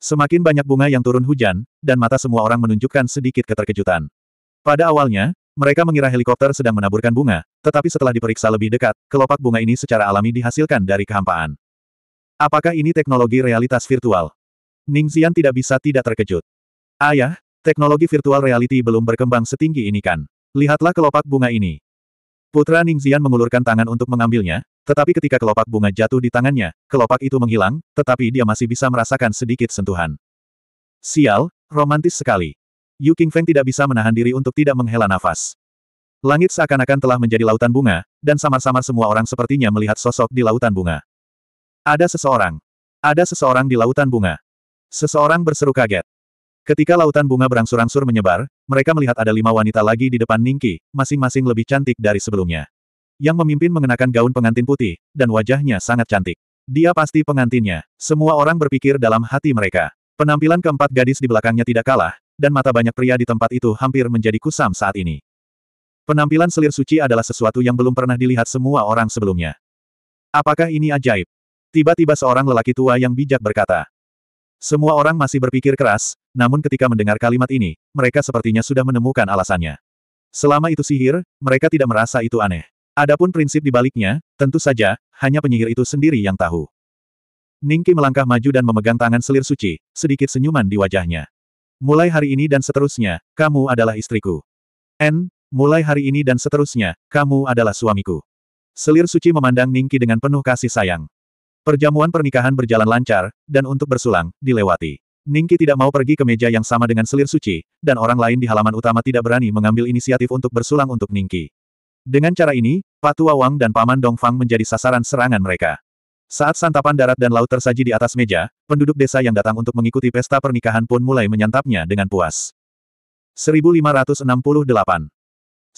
[SPEAKER 1] Semakin banyak bunga yang turun hujan, dan mata semua orang menunjukkan sedikit keterkejutan. Pada awalnya, mereka mengira helikopter sedang menaburkan bunga, tetapi setelah diperiksa lebih dekat, kelopak bunga ini secara alami dihasilkan dari kehampaan. Apakah ini teknologi realitas virtual? Ning Xian tidak bisa tidak terkejut. Ayah, teknologi virtual reality belum berkembang setinggi ini kan. Lihatlah kelopak bunga ini. Putra Ning Xian mengulurkan tangan untuk mengambilnya, tetapi ketika kelopak bunga jatuh di tangannya, kelopak itu menghilang, tetapi dia masih bisa merasakan sedikit sentuhan. Sial, romantis sekali. Yu Feng tidak bisa menahan diri untuk tidak menghela nafas. Langit seakan-akan telah menjadi lautan bunga, dan samar-samar semua orang sepertinya melihat sosok di lautan bunga. Ada seseorang. Ada seseorang di lautan bunga. Seseorang berseru kaget. Ketika lautan bunga berangsur-angsur menyebar, mereka melihat ada lima wanita lagi di depan Ningki, masing-masing lebih cantik dari sebelumnya. Yang memimpin mengenakan gaun pengantin putih, dan wajahnya sangat cantik. Dia pasti pengantinnya. Semua orang berpikir dalam hati mereka. Penampilan keempat gadis di belakangnya tidak kalah, dan mata banyak pria di tempat itu hampir menjadi kusam saat ini. Penampilan selir suci adalah sesuatu yang belum pernah dilihat semua orang sebelumnya. Apakah ini ajaib? Tiba-tiba seorang lelaki tua yang bijak berkata. Semua orang masih berpikir keras, namun ketika mendengar kalimat ini, mereka sepertinya sudah menemukan alasannya. Selama itu sihir, mereka tidak merasa itu aneh. Adapun prinsip dibaliknya, tentu saja, hanya penyihir itu sendiri yang tahu. Ningki melangkah maju dan memegang tangan selir suci, sedikit senyuman di wajahnya. Mulai hari ini dan seterusnya, kamu adalah istriku. N, mulai hari ini dan seterusnya, kamu adalah suamiku. Selir suci memandang Ningki dengan penuh kasih sayang. Perjamuan pernikahan berjalan lancar, dan untuk bersulang, dilewati. Ningki tidak mau pergi ke meja yang sama dengan selir suci, dan orang lain di halaman utama tidak berani mengambil inisiatif untuk bersulang untuk Ningki. Dengan cara ini, Patua Wang dan Paman Dongfang menjadi sasaran serangan mereka. Saat santapan darat dan laut tersaji di atas meja, penduduk desa yang datang untuk mengikuti pesta pernikahan pun mulai menyantapnya dengan puas. 1568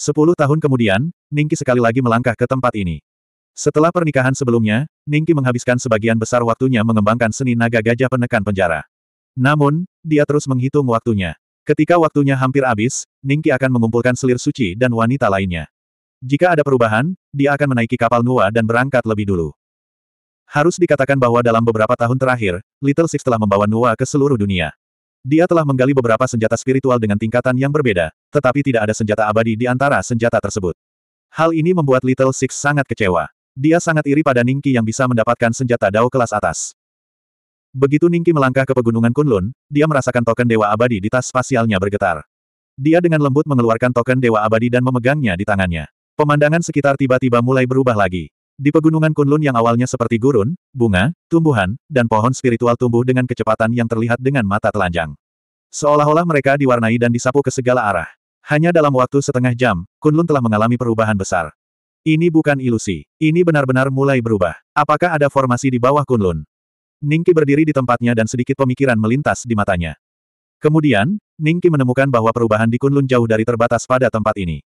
[SPEAKER 1] Sepuluh tahun kemudian, Ningki sekali lagi melangkah ke tempat ini. Setelah pernikahan sebelumnya, Ningki menghabiskan sebagian besar waktunya mengembangkan seni naga gajah penekan penjara. Namun, dia terus menghitung waktunya. Ketika waktunya hampir habis, Ningki akan mengumpulkan selir suci dan wanita lainnya. Jika ada perubahan, dia akan menaiki kapal nua dan berangkat lebih dulu. Harus dikatakan bahwa dalam beberapa tahun terakhir, Little Six telah membawa Nua ke seluruh dunia. Dia telah menggali beberapa senjata spiritual dengan tingkatan yang berbeda, tetapi tidak ada senjata abadi di antara senjata tersebut. Hal ini membuat Little Six sangat kecewa. Dia sangat iri pada Ningki yang bisa mendapatkan senjata Dao kelas atas. Begitu Ningki melangkah ke pegunungan Kunlun, dia merasakan token Dewa Abadi di tas spasialnya bergetar. Dia dengan lembut mengeluarkan token Dewa Abadi dan memegangnya di tangannya. Pemandangan sekitar tiba-tiba mulai berubah lagi. Di pegunungan Kunlun yang awalnya seperti gurun, bunga, tumbuhan, dan pohon spiritual tumbuh dengan kecepatan yang terlihat dengan mata telanjang. Seolah-olah mereka diwarnai dan disapu ke segala arah. Hanya dalam waktu setengah jam, Kunlun telah mengalami perubahan besar. Ini bukan ilusi. Ini benar-benar mulai berubah. Apakah ada formasi di bawah Kunlun? Ningki berdiri di tempatnya dan sedikit pemikiran melintas di matanya. Kemudian, Ningki menemukan bahwa perubahan di Kunlun jauh dari terbatas pada tempat ini.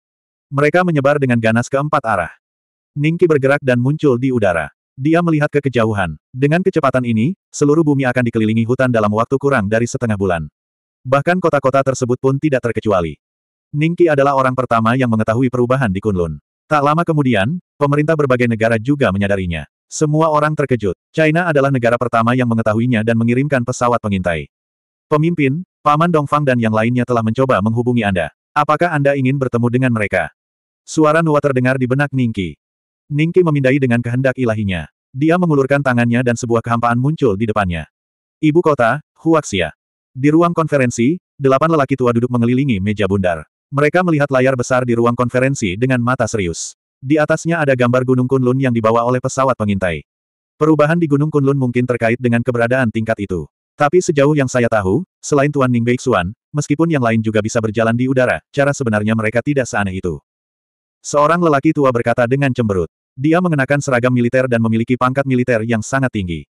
[SPEAKER 1] Mereka menyebar dengan ganas ke empat arah. Ningki bergerak dan muncul di udara. Dia melihat ke kejauhan. Dengan kecepatan ini, seluruh bumi akan dikelilingi hutan dalam waktu kurang dari setengah bulan. Bahkan kota-kota tersebut pun tidak terkecuali. Ningki adalah orang pertama yang mengetahui perubahan di Kunlun. Tak lama kemudian, pemerintah berbagai negara juga menyadarinya. Semua orang terkejut. China adalah negara pertama yang mengetahuinya dan mengirimkan pesawat pengintai. Pemimpin, Paman Dongfang dan yang lainnya telah mencoba menghubungi Anda. Apakah Anda ingin bertemu dengan mereka? Suara Nuwa terdengar di benak Ningki. Ningki memindai dengan kehendak ilahinya. Dia mengulurkan tangannya dan sebuah kehampaan muncul di depannya. Ibu kota, Huaxia. Di ruang konferensi, delapan lelaki tua duduk mengelilingi meja bundar. Mereka melihat layar besar di ruang konferensi dengan mata serius. Di atasnya ada gambar Gunung Kunlun yang dibawa oleh pesawat pengintai. Perubahan di Gunung Kunlun mungkin terkait dengan keberadaan tingkat itu. Tapi sejauh yang saya tahu, selain Tuan Ning Beixuan, meskipun yang lain juga bisa berjalan di udara, cara sebenarnya mereka tidak seaneh itu. Seorang lelaki tua berkata dengan cemberut. Dia mengenakan seragam militer dan memiliki pangkat militer yang sangat tinggi.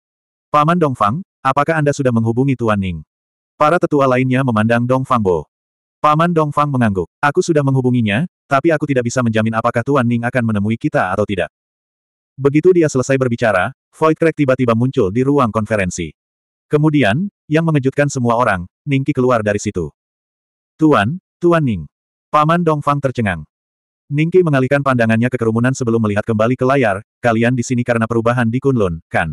[SPEAKER 1] Paman Dongfang, apakah Anda sudah menghubungi Tuan Ning? Para tetua lainnya memandang Dongfang Bo. Paman Dongfang mengangguk. Aku sudah menghubunginya, tapi aku tidak bisa menjamin apakah Tuan Ning akan menemui kita atau tidak. Begitu dia selesai berbicara, Void Crack tiba-tiba muncul di ruang konferensi. Kemudian, yang mengejutkan semua orang, Ningki keluar dari situ. Tuan, Tuan Ning. Paman Dongfang tercengang. Ningki mengalihkan pandangannya ke kerumunan sebelum melihat kembali ke layar, kalian di sini karena perubahan di Kunlun, kan?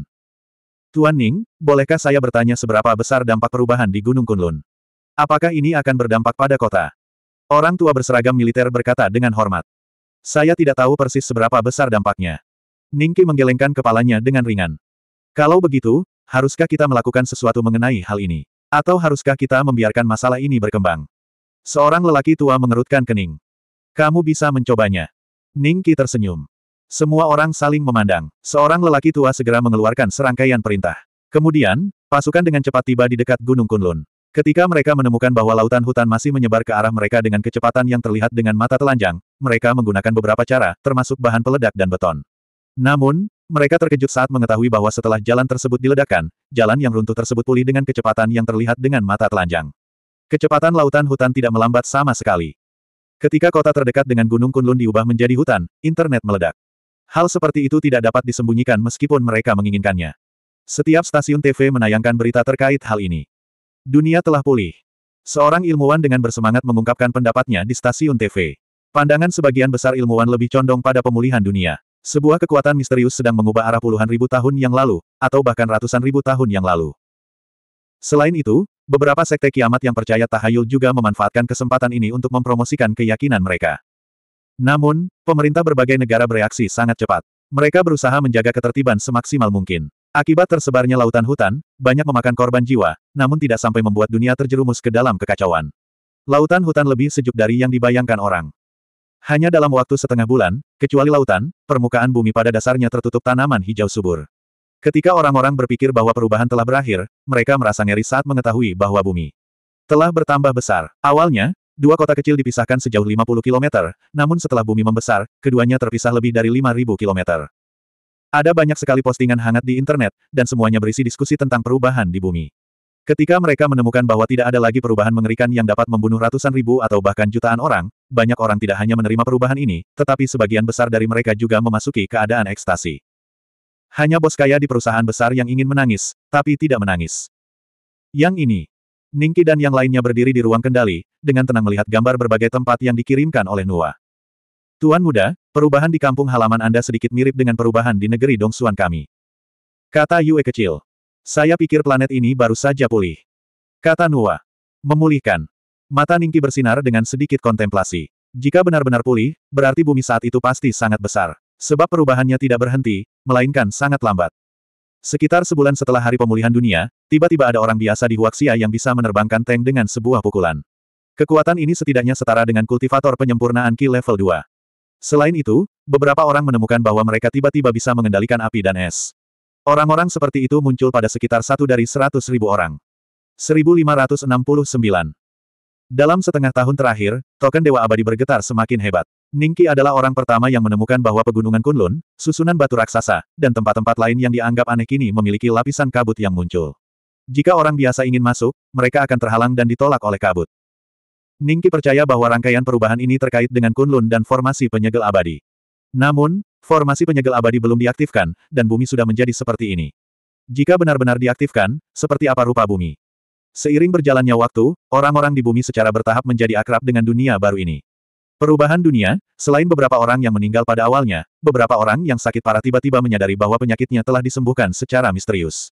[SPEAKER 1] Tuan Ning, bolehkah saya bertanya seberapa besar dampak perubahan di Gunung Kunlun? Apakah ini akan berdampak pada kota? Orang tua berseragam militer berkata dengan hormat. Saya tidak tahu persis seberapa besar dampaknya. Ningki menggelengkan kepalanya dengan ringan. Kalau begitu, haruskah kita melakukan sesuatu mengenai hal ini? Atau haruskah kita membiarkan masalah ini berkembang? Seorang lelaki tua mengerutkan kening. Kamu bisa mencobanya. Ningki tersenyum. Semua orang saling memandang. Seorang lelaki tua segera mengeluarkan serangkaian perintah. Kemudian, pasukan dengan cepat tiba di dekat Gunung Kunlun. Ketika mereka menemukan bahwa lautan hutan masih menyebar ke arah mereka dengan kecepatan yang terlihat dengan mata telanjang, mereka menggunakan beberapa cara, termasuk bahan peledak dan beton. Namun, mereka terkejut saat mengetahui bahwa setelah jalan tersebut diledakkan, jalan yang runtuh tersebut pulih dengan kecepatan yang terlihat dengan mata telanjang. Kecepatan lautan hutan tidak melambat sama sekali. Ketika kota terdekat dengan Gunung Kunlun diubah menjadi hutan, internet meledak. Hal seperti itu tidak dapat disembunyikan meskipun mereka menginginkannya. Setiap stasiun TV menayangkan berita terkait hal ini. Dunia telah pulih. Seorang ilmuwan dengan bersemangat mengungkapkan pendapatnya di stasiun TV. Pandangan sebagian besar ilmuwan lebih condong pada pemulihan dunia. Sebuah kekuatan misterius sedang mengubah arah puluhan ribu tahun yang lalu, atau bahkan ratusan ribu tahun yang lalu. Selain itu, Beberapa sekte kiamat yang percaya tahayul juga memanfaatkan kesempatan ini untuk mempromosikan keyakinan mereka. Namun, pemerintah berbagai negara bereaksi sangat cepat. Mereka berusaha menjaga ketertiban semaksimal mungkin. Akibat tersebarnya lautan hutan, banyak memakan korban jiwa, namun tidak sampai membuat dunia terjerumus ke dalam kekacauan. Lautan hutan lebih sejuk dari yang dibayangkan orang. Hanya dalam waktu setengah bulan, kecuali lautan, permukaan bumi pada dasarnya tertutup tanaman hijau subur. Ketika orang-orang berpikir bahwa perubahan telah berakhir, mereka merasa ngeri saat mengetahui bahwa bumi telah bertambah besar. Awalnya, dua kota kecil dipisahkan sejauh 50 km, namun setelah bumi membesar, keduanya terpisah lebih dari 5.000 km. Ada banyak sekali postingan hangat di internet, dan semuanya berisi diskusi tentang perubahan di bumi. Ketika mereka menemukan bahwa tidak ada lagi perubahan mengerikan yang dapat membunuh ratusan ribu atau bahkan jutaan orang, banyak orang tidak hanya menerima perubahan ini, tetapi sebagian besar dari mereka juga memasuki keadaan ekstasi. Hanya bos kaya di perusahaan besar yang ingin menangis, tapi tidak menangis. Yang ini. Ningki dan yang lainnya berdiri di ruang kendali, dengan tenang melihat gambar berbagai tempat yang dikirimkan oleh Nua. Tuan muda, perubahan di kampung halaman Anda sedikit mirip dengan perubahan di negeri Dongsuan kami. Kata Yue kecil. Saya pikir planet ini baru saja pulih. Kata Nua. Memulihkan. Mata Ningki bersinar dengan sedikit kontemplasi. Jika benar-benar pulih, berarti bumi saat itu pasti sangat besar. Sebab perubahannya tidak berhenti, melainkan sangat lambat. Sekitar sebulan setelah hari pemulihan dunia, tiba-tiba ada orang biasa di Huaxia yang bisa menerbangkan tank dengan sebuah pukulan. Kekuatan ini setidaknya setara dengan kultivator penyempurnaan Ki level 2. Selain itu, beberapa orang menemukan bahwa mereka tiba-tiba bisa mengendalikan api dan es. Orang-orang seperti itu muncul pada sekitar satu dari seratus ribu orang. 1569. Dalam setengah tahun terakhir, token Dewa Abadi bergetar semakin hebat. Ningki adalah orang pertama yang menemukan bahwa pegunungan Kunlun, susunan batu raksasa, dan tempat-tempat lain yang dianggap aneh kini memiliki lapisan kabut yang muncul. Jika orang biasa ingin masuk, mereka akan terhalang dan ditolak oleh kabut. Ningki percaya bahwa rangkaian perubahan ini terkait dengan Kunlun dan formasi penyegel abadi. Namun, formasi penyegel abadi belum diaktifkan, dan bumi sudah menjadi seperti ini. Jika benar-benar diaktifkan, seperti apa rupa bumi? Seiring berjalannya waktu, orang-orang di bumi secara bertahap menjadi akrab dengan dunia baru ini. Perubahan dunia, selain beberapa orang yang meninggal pada awalnya, beberapa orang yang sakit parah tiba-tiba menyadari bahwa penyakitnya telah disembuhkan secara misterius.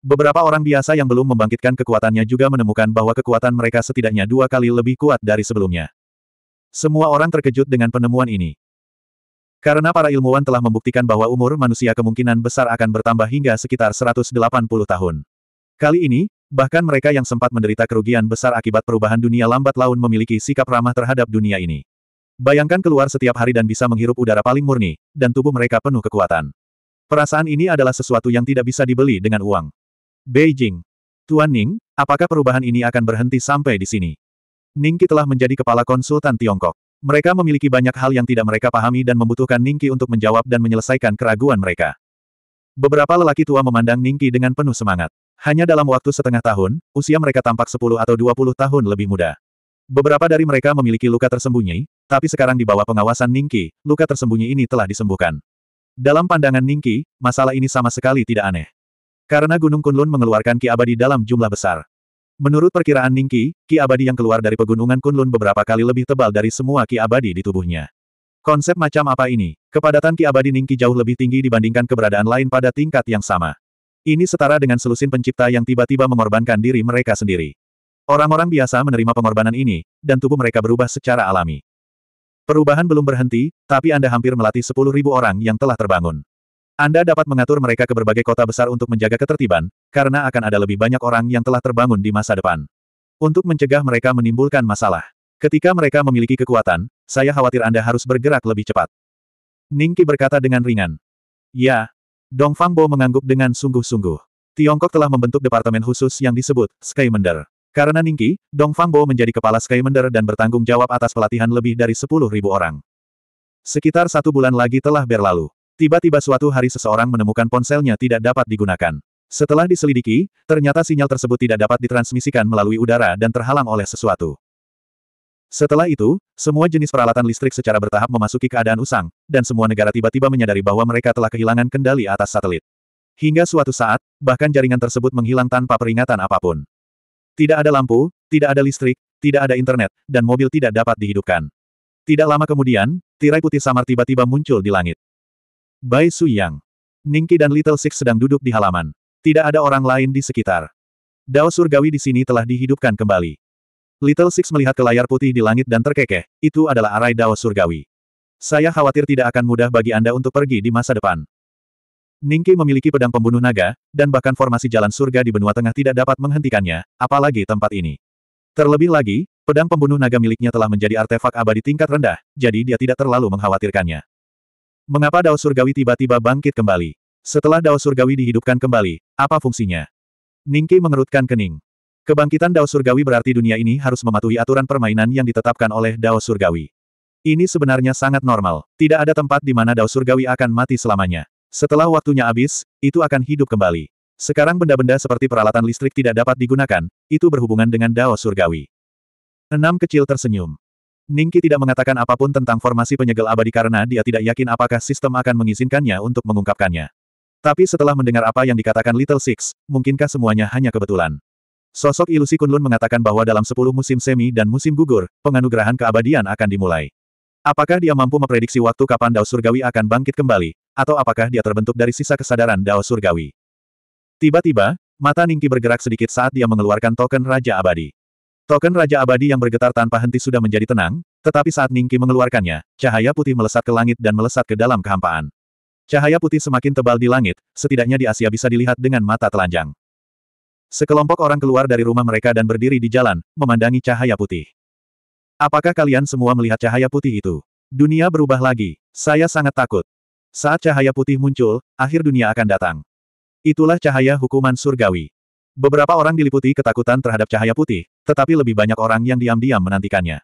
[SPEAKER 1] Beberapa orang biasa yang belum membangkitkan kekuatannya juga menemukan bahwa kekuatan mereka setidaknya dua kali lebih kuat dari sebelumnya. Semua orang terkejut dengan penemuan ini. Karena para ilmuwan telah membuktikan bahwa umur manusia kemungkinan besar akan bertambah hingga sekitar 180 tahun. Kali ini, Bahkan mereka yang sempat menderita kerugian besar akibat perubahan dunia lambat laun memiliki sikap ramah terhadap dunia ini. Bayangkan keluar setiap hari dan bisa menghirup udara paling murni, dan tubuh mereka penuh kekuatan. Perasaan ini adalah sesuatu yang tidak bisa dibeli dengan uang. Beijing. Tuan Ning, apakah perubahan ini akan berhenti sampai di sini? Ningki telah menjadi kepala konsultan Tiongkok. Mereka memiliki banyak hal yang tidak mereka pahami dan membutuhkan Ningki untuk menjawab dan menyelesaikan keraguan mereka. Beberapa lelaki tua memandang Ningki dengan penuh semangat. Hanya dalam waktu setengah tahun, usia mereka tampak 10 atau 20 tahun lebih muda. Beberapa dari mereka memiliki luka tersembunyi, tapi sekarang di bawah pengawasan Ningki, luka tersembunyi ini telah disembuhkan. Dalam pandangan Ningki, masalah ini sama sekali tidak aneh. Karena Gunung Kunlun mengeluarkan Ki Abadi dalam jumlah besar. Menurut perkiraan Ningki, Ki Abadi yang keluar dari pegunungan Kunlun beberapa kali lebih tebal dari semua Ki Abadi di tubuhnya. Konsep macam apa ini? Kepadatan Ki Abadi Ningki jauh lebih tinggi dibandingkan keberadaan lain pada tingkat yang sama. Ini setara dengan selusin pencipta yang tiba-tiba mengorbankan diri mereka sendiri. Orang-orang biasa menerima pengorbanan ini, dan tubuh mereka berubah secara alami. Perubahan belum berhenti, tapi Anda hampir melatih sepuluh ribu orang yang telah terbangun. Anda dapat mengatur mereka ke berbagai kota besar untuk menjaga ketertiban, karena akan ada lebih banyak orang yang telah terbangun di masa depan. Untuk mencegah mereka menimbulkan masalah. Ketika mereka memiliki kekuatan, saya khawatir Anda harus bergerak lebih cepat. Ningki berkata dengan ringan. Ya, Dong Fangbo mengangguk dengan sungguh-sungguh. Tiongkok telah membentuk departemen khusus yang disebut Skymender. Karena Ningki, Dong Fangbo menjadi kepala Skymender dan bertanggung jawab atas pelatihan lebih dari 10.000 orang. Sekitar satu bulan lagi telah berlalu. Tiba-tiba suatu hari seseorang menemukan ponselnya tidak dapat digunakan. Setelah diselidiki, ternyata sinyal tersebut tidak dapat ditransmisikan melalui udara dan terhalang oleh sesuatu. Setelah itu, semua jenis peralatan listrik secara bertahap memasuki keadaan usang, dan semua negara tiba-tiba menyadari bahwa mereka telah kehilangan kendali atas satelit. Hingga suatu saat, bahkan jaringan tersebut menghilang tanpa peringatan apapun. Tidak ada lampu, tidak ada listrik, tidak ada internet, dan mobil tidak dapat dihidupkan. Tidak lama kemudian, tirai putih samar tiba-tiba muncul di langit. Bai Su Yang. Ningki dan Little Six sedang duduk di halaman. Tidak ada orang lain di sekitar. Dao surgawi di sini telah dihidupkan kembali. Little Six melihat ke layar putih di langit dan terkekeh, itu adalah arai Dao Surgawi. Saya khawatir tidak akan mudah bagi Anda untuk pergi di masa depan. Ningki memiliki pedang pembunuh naga, dan bahkan formasi jalan surga di benua tengah tidak dapat menghentikannya, apalagi tempat ini. Terlebih lagi, pedang pembunuh naga miliknya telah menjadi artefak abadi tingkat rendah, jadi dia tidak terlalu mengkhawatirkannya. Mengapa Dao Surgawi tiba-tiba bangkit kembali? Setelah Dao Surgawi dihidupkan kembali, apa fungsinya? Ningki mengerutkan kening. Kebangkitan Dao Surgawi berarti dunia ini harus mematuhi aturan permainan yang ditetapkan oleh Dao Surgawi. Ini sebenarnya sangat normal. Tidak ada tempat di mana Dao Surgawi akan mati selamanya. Setelah waktunya habis, itu akan hidup kembali. Sekarang benda-benda seperti peralatan listrik tidak dapat digunakan, itu berhubungan dengan Dao Surgawi. Enam kecil tersenyum. Ningki tidak mengatakan apapun tentang formasi penyegel abadi karena dia tidak yakin apakah sistem akan mengizinkannya untuk mengungkapkannya. Tapi setelah mendengar apa yang dikatakan Little Six, mungkinkah semuanya hanya kebetulan? Sosok ilusi Kunlun mengatakan bahwa dalam sepuluh musim semi dan musim gugur, penganugerahan keabadian akan dimulai. Apakah dia mampu memprediksi waktu kapan Dao Surgawi akan bangkit kembali, atau apakah dia terbentuk dari sisa kesadaran Dao Surgawi? Tiba-tiba, mata Ningki bergerak sedikit saat dia mengeluarkan token Raja Abadi. Token Raja Abadi yang bergetar tanpa henti sudah menjadi tenang, tetapi saat Ningki mengeluarkannya, cahaya putih melesat ke langit dan melesat ke dalam kehampaan. Cahaya putih semakin tebal di langit, setidaknya di Asia bisa dilihat dengan mata telanjang. Sekelompok orang keluar dari rumah mereka dan berdiri di jalan, memandangi cahaya putih. Apakah kalian semua melihat cahaya putih itu? Dunia berubah lagi. Saya sangat takut. Saat cahaya putih muncul, akhir dunia akan datang. Itulah cahaya hukuman surgawi. Beberapa orang diliputi ketakutan terhadap cahaya putih, tetapi lebih banyak orang yang diam-diam menantikannya.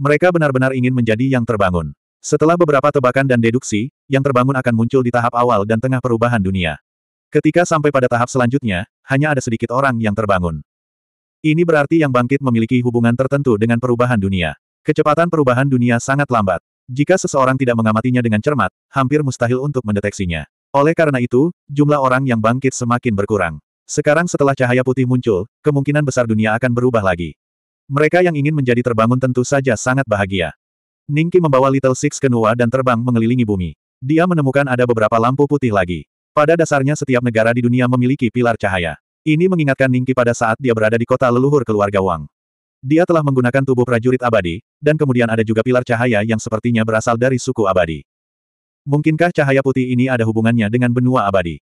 [SPEAKER 1] Mereka benar-benar ingin menjadi yang terbangun. Setelah beberapa tebakan dan deduksi, yang terbangun akan muncul di tahap awal dan tengah perubahan dunia. Ketika sampai pada tahap selanjutnya, hanya ada sedikit orang yang terbangun. Ini berarti yang bangkit memiliki hubungan tertentu dengan perubahan dunia. Kecepatan perubahan dunia sangat lambat. Jika seseorang tidak mengamatinya dengan cermat, hampir mustahil untuk mendeteksinya. Oleh karena itu, jumlah orang yang bangkit semakin berkurang. Sekarang setelah cahaya putih muncul, kemungkinan besar dunia akan berubah lagi. Mereka yang ingin menjadi terbangun tentu saja sangat bahagia. Ningki membawa Little Six ke Nua dan terbang mengelilingi bumi. Dia menemukan ada beberapa lampu putih lagi. Pada dasarnya setiap negara di dunia memiliki pilar cahaya. Ini mengingatkan Ningki pada saat dia berada di kota leluhur keluarga Wang. Dia telah menggunakan tubuh prajurit abadi, dan kemudian ada juga pilar cahaya yang sepertinya berasal dari suku abadi. Mungkinkah cahaya putih ini ada hubungannya dengan benua abadi?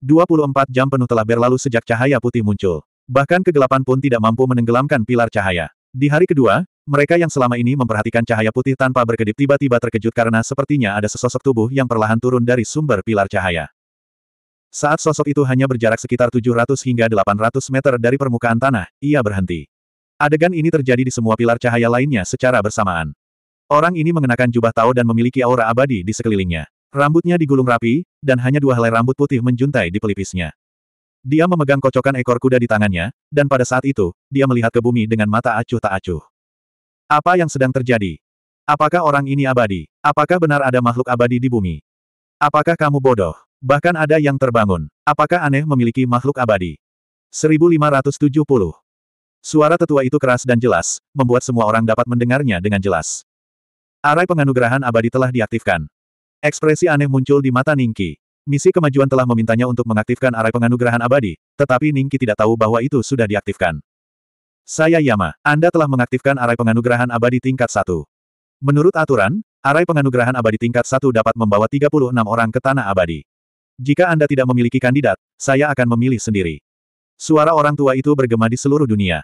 [SPEAKER 1] 24 jam penuh telah berlalu sejak cahaya putih muncul. Bahkan kegelapan pun tidak mampu menenggelamkan pilar cahaya. Di hari kedua, mereka yang selama ini memperhatikan cahaya putih tanpa berkedip tiba-tiba terkejut karena sepertinya ada sesosok tubuh yang perlahan turun dari sumber pilar cahaya. Saat sosok itu hanya berjarak sekitar 700 hingga 800 meter dari permukaan tanah, ia berhenti. Adegan ini terjadi di semua pilar cahaya lainnya secara bersamaan. Orang ini mengenakan jubah Tao dan memiliki aura abadi di sekelilingnya. Rambutnya digulung rapi, dan hanya dua helai rambut putih menjuntai di pelipisnya. Dia memegang kocokan ekor kuda di tangannya, dan pada saat itu, dia melihat ke bumi dengan mata acuh tak acuh. Apa yang sedang terjadi? Apakah orang ini abadi? Apakah benar ada makhluk abadi di bumi? Apakah kamu bodoh? Bahkan ada yang terbangun. Apakah aneh memiliki makhluk abadi? 1570. Suara tetua itu keras dan jelas, membuat semua orang dapat mendengarnya dengan jelas. Arai penganugerahan abadi telah diaktifkan. Ekspresi aneh muncul di mata Ningki. Misi kemajuan telah memintanya untuk mengaktifkan arai penganugerahan abadi, tetapi Ningki tidak tahu bahwa itu sudah diaktifkan. Saya Yama, Anda telah mengaktifkan arai penganugerahan abadi tingkat 1. Menurut aturan, arai penganugerahan abadi tingkat 1 dapat membawa 36 orang ke tanah abadi. Jika Anda tidak memiliki kandidat, saya akan memilih sendiri. Suara orang tua itu bergema di seluruh dunia.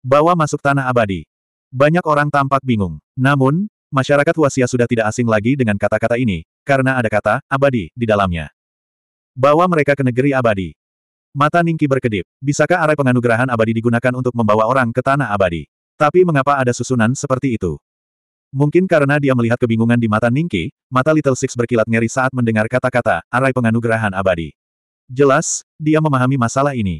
[SPEAKER 1] Bawa masuk tanah abadi. Banyak orang tampak bingung. Namun, masyarakat Wasia sudah tidak asing lagi dengan kata-kata ini, karena ada kata, abadi, di dalamnya. Bawa mereka ke negeri abadi. Mata Ningki berkedip. Bisakah arai penganugerahan abadi digunakan untuk membawa orang ke tanah abadi? Tapi mengapa ada susunan seperti itu? Mungkin karena dia melihat kebingungan di mata Ningki, mata Little Six berkilat ngeri saat mendengar kata-kata arai penganugerahan abadi. Jelas, dia memahami masalah ini.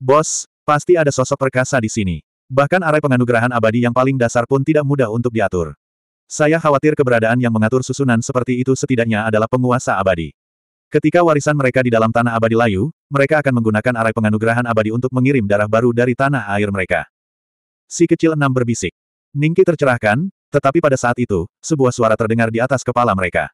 [SPEAKER 1] Bos, pasti ada sosok perkasa di sini. Bahkan arai penganugerahan abadi yang paling dasar pun tidak mudah untuk diatur. Saya khawatir keberadaan yang mengatur susunan seperti itu setidaknya adalah penguasa abadi. Ketika warisan mereka di dalam tanah abadi layu, mereka akan menggunakan arai penganugerahan abadi untuk mengirim darah baru dari tanah air mereka. Si kecil enam berbisik. Ningki tercerahkan, tetapi pada saat itu, sebuah suara terdengar di atas kepala mereka.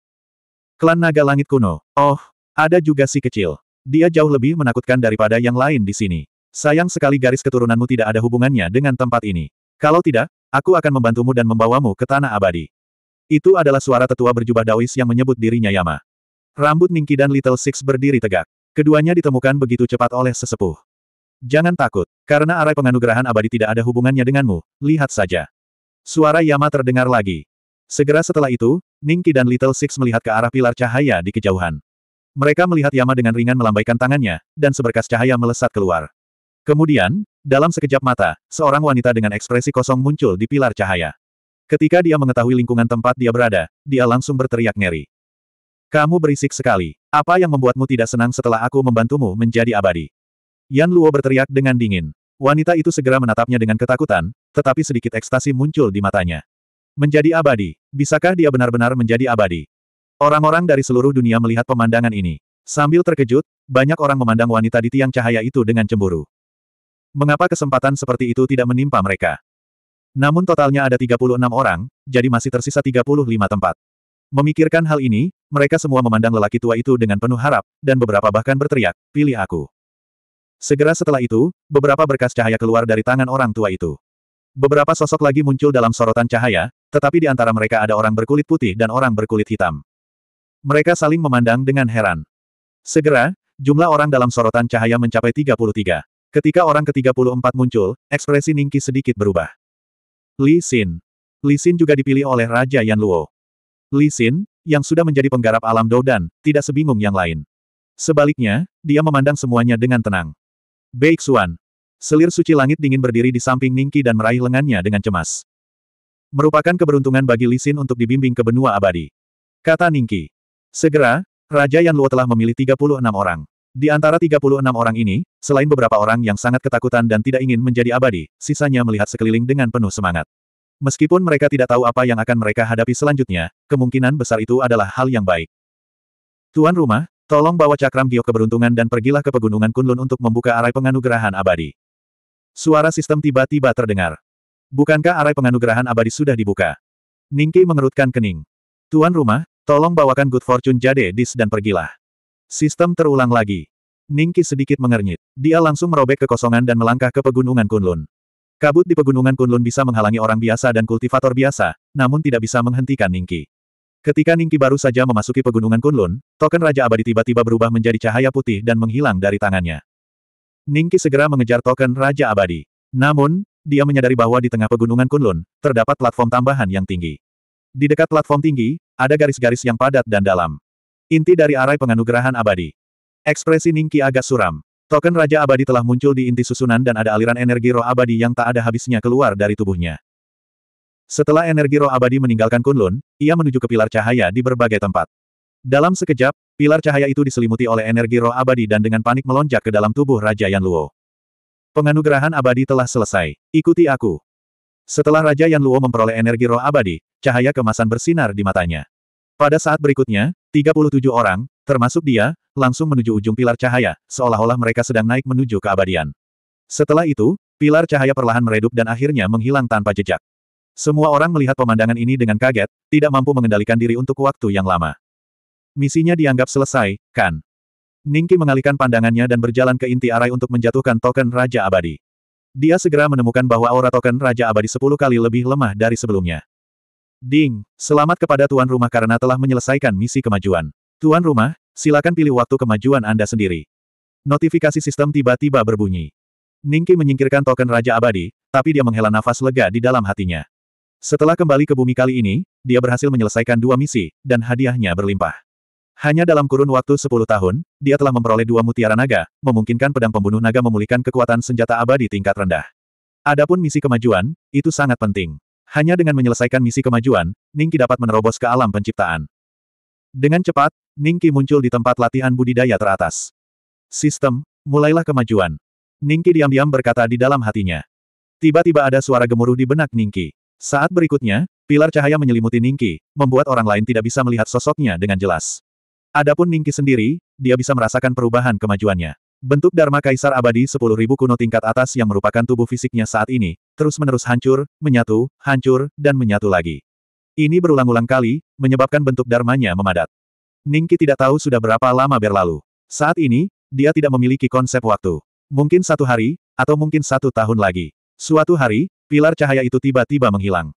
[SPEAKER 1] Klan naga langit kuno. Oh, ada juga si kecil. Dia jauh lebih menakutkan daripada yang lain di sini. Sayang sekali garis keturunanmu tidak ada hubungannya dengan tempat ini. Kalau tidak, aku akan membantumu dan membawamu ke tanah abadi. Itu adalah suara tetua berjubah Dawis yang menyebut dirinya Yama. Rambut Ningki dan Little Six berdiri tegak. Keduanya ditemukan begitu cepat oleh sesepuh. Jangan takut, karena arai penganugerahan abadi tidak ada hubungannya denganmu, lihat saja. Suara Yama terdengar lagi. Segera setelah itu, Ningki dan Little Six melihat ke arah pilar cahaya di kejauhan. Mereka melihat Yama dengan ringan melambaikan tangannya, dan seberkas cahaya melesat keluar. Kemudian, dalam sekejap mata, seorang wanita dengan ekspresi kosong muncul di pilar cahaya. Ketika dia mengetahui lingkungan tempat dia berada, dia langsung berteriak ngeri. Kamu berisik sekali. Apa yang membuatmu tidak senang setelah aku membantumu menjadi abadi? Yan Luo berteriak dengan dingin. Wanita itu segera menatapnya dengan ketakutan, tetapi sedikit ekstasi muncul di matanya. Menjadi abadi. Bisakah dia benar-benar menjadi abadi? Orang-orang dari seluruh dunia melihat pemandangan ini. Sambil terkejut, banyak orang memandang wanita di tiang cahaya itu dengan cemburu. Mengapa kesempatan seperti itu tidak menimpa mereka? Namun totalnya ada 36 orang, jadi masih tersisa 35 tempat. Memikirkan hal ini, mereka semua memandang lelaki tua itu dengan penuh harap, dan beberapa bahkan berteriak, pilih aku. Segera setelah itu, beberapa berkas cahaya keluar dari tangan orang tua itu. Beberapa sosok lagi muncul dalam sorotan cahaya, tetapi di antara mereka ada orang berkulit putih dan orang berkulit hitam. Mereka saling memandang dengan heran. Segera, jumlah orang dalam sorotan cahaya mencapai 33. Ketika orang ke-34 muncul, ekspresi Ningki sedikit berubah. Li Xin. Li Xin juga dipilih oleh Raja Yan Luo. Li Xin, yang sudah menjadi penggarap alam Doudan, tidak sebingung yang lain. Sebaliknya, dia memandang semuanya dengan tenang. Baik Xuan, Selir suci langit dingin berdiri di samping Ningki dan meraih lengannya dengan cemas. Merupakan keberuntungan bagi Lisin untuk dibimbing ke benua abadi. Kata Ningki. Segera, Raja Yan Luo telah memilih 36 orang. Di antara 36 orang ini, selain beberapa orang yang sangat ketakutan dan tidak ingin menjadi abadi, sisanya melihat sekeliling dengan penuh semangat. Meskipun mereka tidak tahu apa yang akan mereka hadapi selanjutnya, kemungkinan besar itu adalah hal yang baik. Tuan rumah, tolong bawa cakram giok keberuntungan dan pergilah ke pegunungan Kunlun untuk membuka arai penganugerahan abadi. Suara sistem tiba-tiba terdengar. Bukankah arai penganugerahan abadi sudah dibuka? Ningki mengerutkan kening. Tuan rumah, tolong bawakan good fortune jade dis dan pergilah. Sistem terulang lagi. Ningki sedikit mengernyit. Dia langsung merobek kekosongan dan melangkah ke pegunungan Kunlun. Kabut di pegunungan Kunlun bisa menghalangi orang biasa dan kultivator biasa, namun tidak bisa menghentikan Ningki. Ketika Ningki baru saja memasuki pegunungan Kunlun, token Raja Abadi tiba-tiba berubah menjadi cahaya putih dan menghilang dari tangannya. Ningki segera mengejar token Raja Abadi. Namun, dia menyadari bahwa di tengah pegunungan Kunlun, terdapat platform tambahan yang tinggi. Di dekat platform tinggi, ada garis-garis yang padat dan dalam. Inti dari arai penganugerahan abadi. Ekspresi Ningki agak suram. Token Raja Abadi telah muncul di inti susunan dan ada aliran energi roh abadi yang tak ada habisnya keluar dari tubuhnya. Setelah energi roh abadi meninggalkan Kunlun, ia menuju ke pilar cahaya di berbagai tempat. Dalam sekejap, pilar cahaya itu diselimuti oleh energi roh abadi dan dengan panik melonjak ke dalam tubuh Raja Yan Luo. Penganugerahan abadi telah selesai. Ikuti aku. Setelah Raja Yan Luo memperoleh energi roh abadi, cahaya kemasan bersinar di matanya. Pada saat berikutnya, 37 orang, termasuk dia, langsung menuju ujung pilar cahaya, seolah-olah mereka sedang naik menuju keabadian. Setelah itu, pilar cahaya perlahan meredup dan akhirnya menghilang tanpa jejak. Semua orang melihat pemandangan ini dengan kaget, tidak mampu mengendalikan diri untuk waktu yang lama. Misinya dianggap selesai, kan? Ningki mengalihkan pandangannya dan berjalan ke inti arai untuk menjatuhkan token Raja Abadi. Dia segera menemukan bahwa aura token Raja Abadi 10 kali lebih lemah dari sebelumnya. Ding, selamat kepada tuan rumah karena telah menyelesaikan misi kemajuan. Tuan rumah, silakan pilih waktu kemajuan Anda sendiri. Notifikasi sistem tiba-tiba berbunyi. Ningki menyingkirkan token Raja Abadi, tapi dia menghela nafas lega di dalam hatinya. Setelah kembali ke bumi kali ini, dia berhasil menyelesaikan dua misi, dan hadiahnya berlimpah. Hanya dalam kurun waktu 10 tahun, dia telah memperoleh dua mutiara naga, memungkinkan pedang pembunuh naga memulihkan kekuatan senjata abadi tingkat rendah. Adapun misi kemajuan, itu sangat penting. Hanya dengan menyelesaikan misi kemajuan, Ningki dapat menerobos ke alam penciptaan. Dengan cepat, Ningki muncul di tempat latihan budidaya teratas. Sistem, mulailah kemajuan. Ningki diam-diam berkata di dalam hatinya. Tiba-tiba ada suara gemuruh di benak Ningki. Saat berikutnya, pilar cahaya menyelimuti Ningki, membuat orang lain tidak bisa melihat sosoknya dengan jelas. Adapun Ningki sendiri, dia bisa merasakan perubahan kemajuannya. Bentuk Dharma Kaisar Abadi 10.000 kuno tingkat atas yang merupakan tubuh fisiknya saat ini, terus-menerus hancur, menyatu, hancur, dan menyatu lagi. Ini berulang-ulang kali, menyebabkan bentuk dharmanya memadat. Ningki tidak tahu sudah berapa lama berlalu. Saat ini, dia tidak memiliki konsep waktu. Mungkin satu hari, atau mungkin satu tahun lagi. Suatu hari, pilar cahaya itu tiba-tiba menghilang.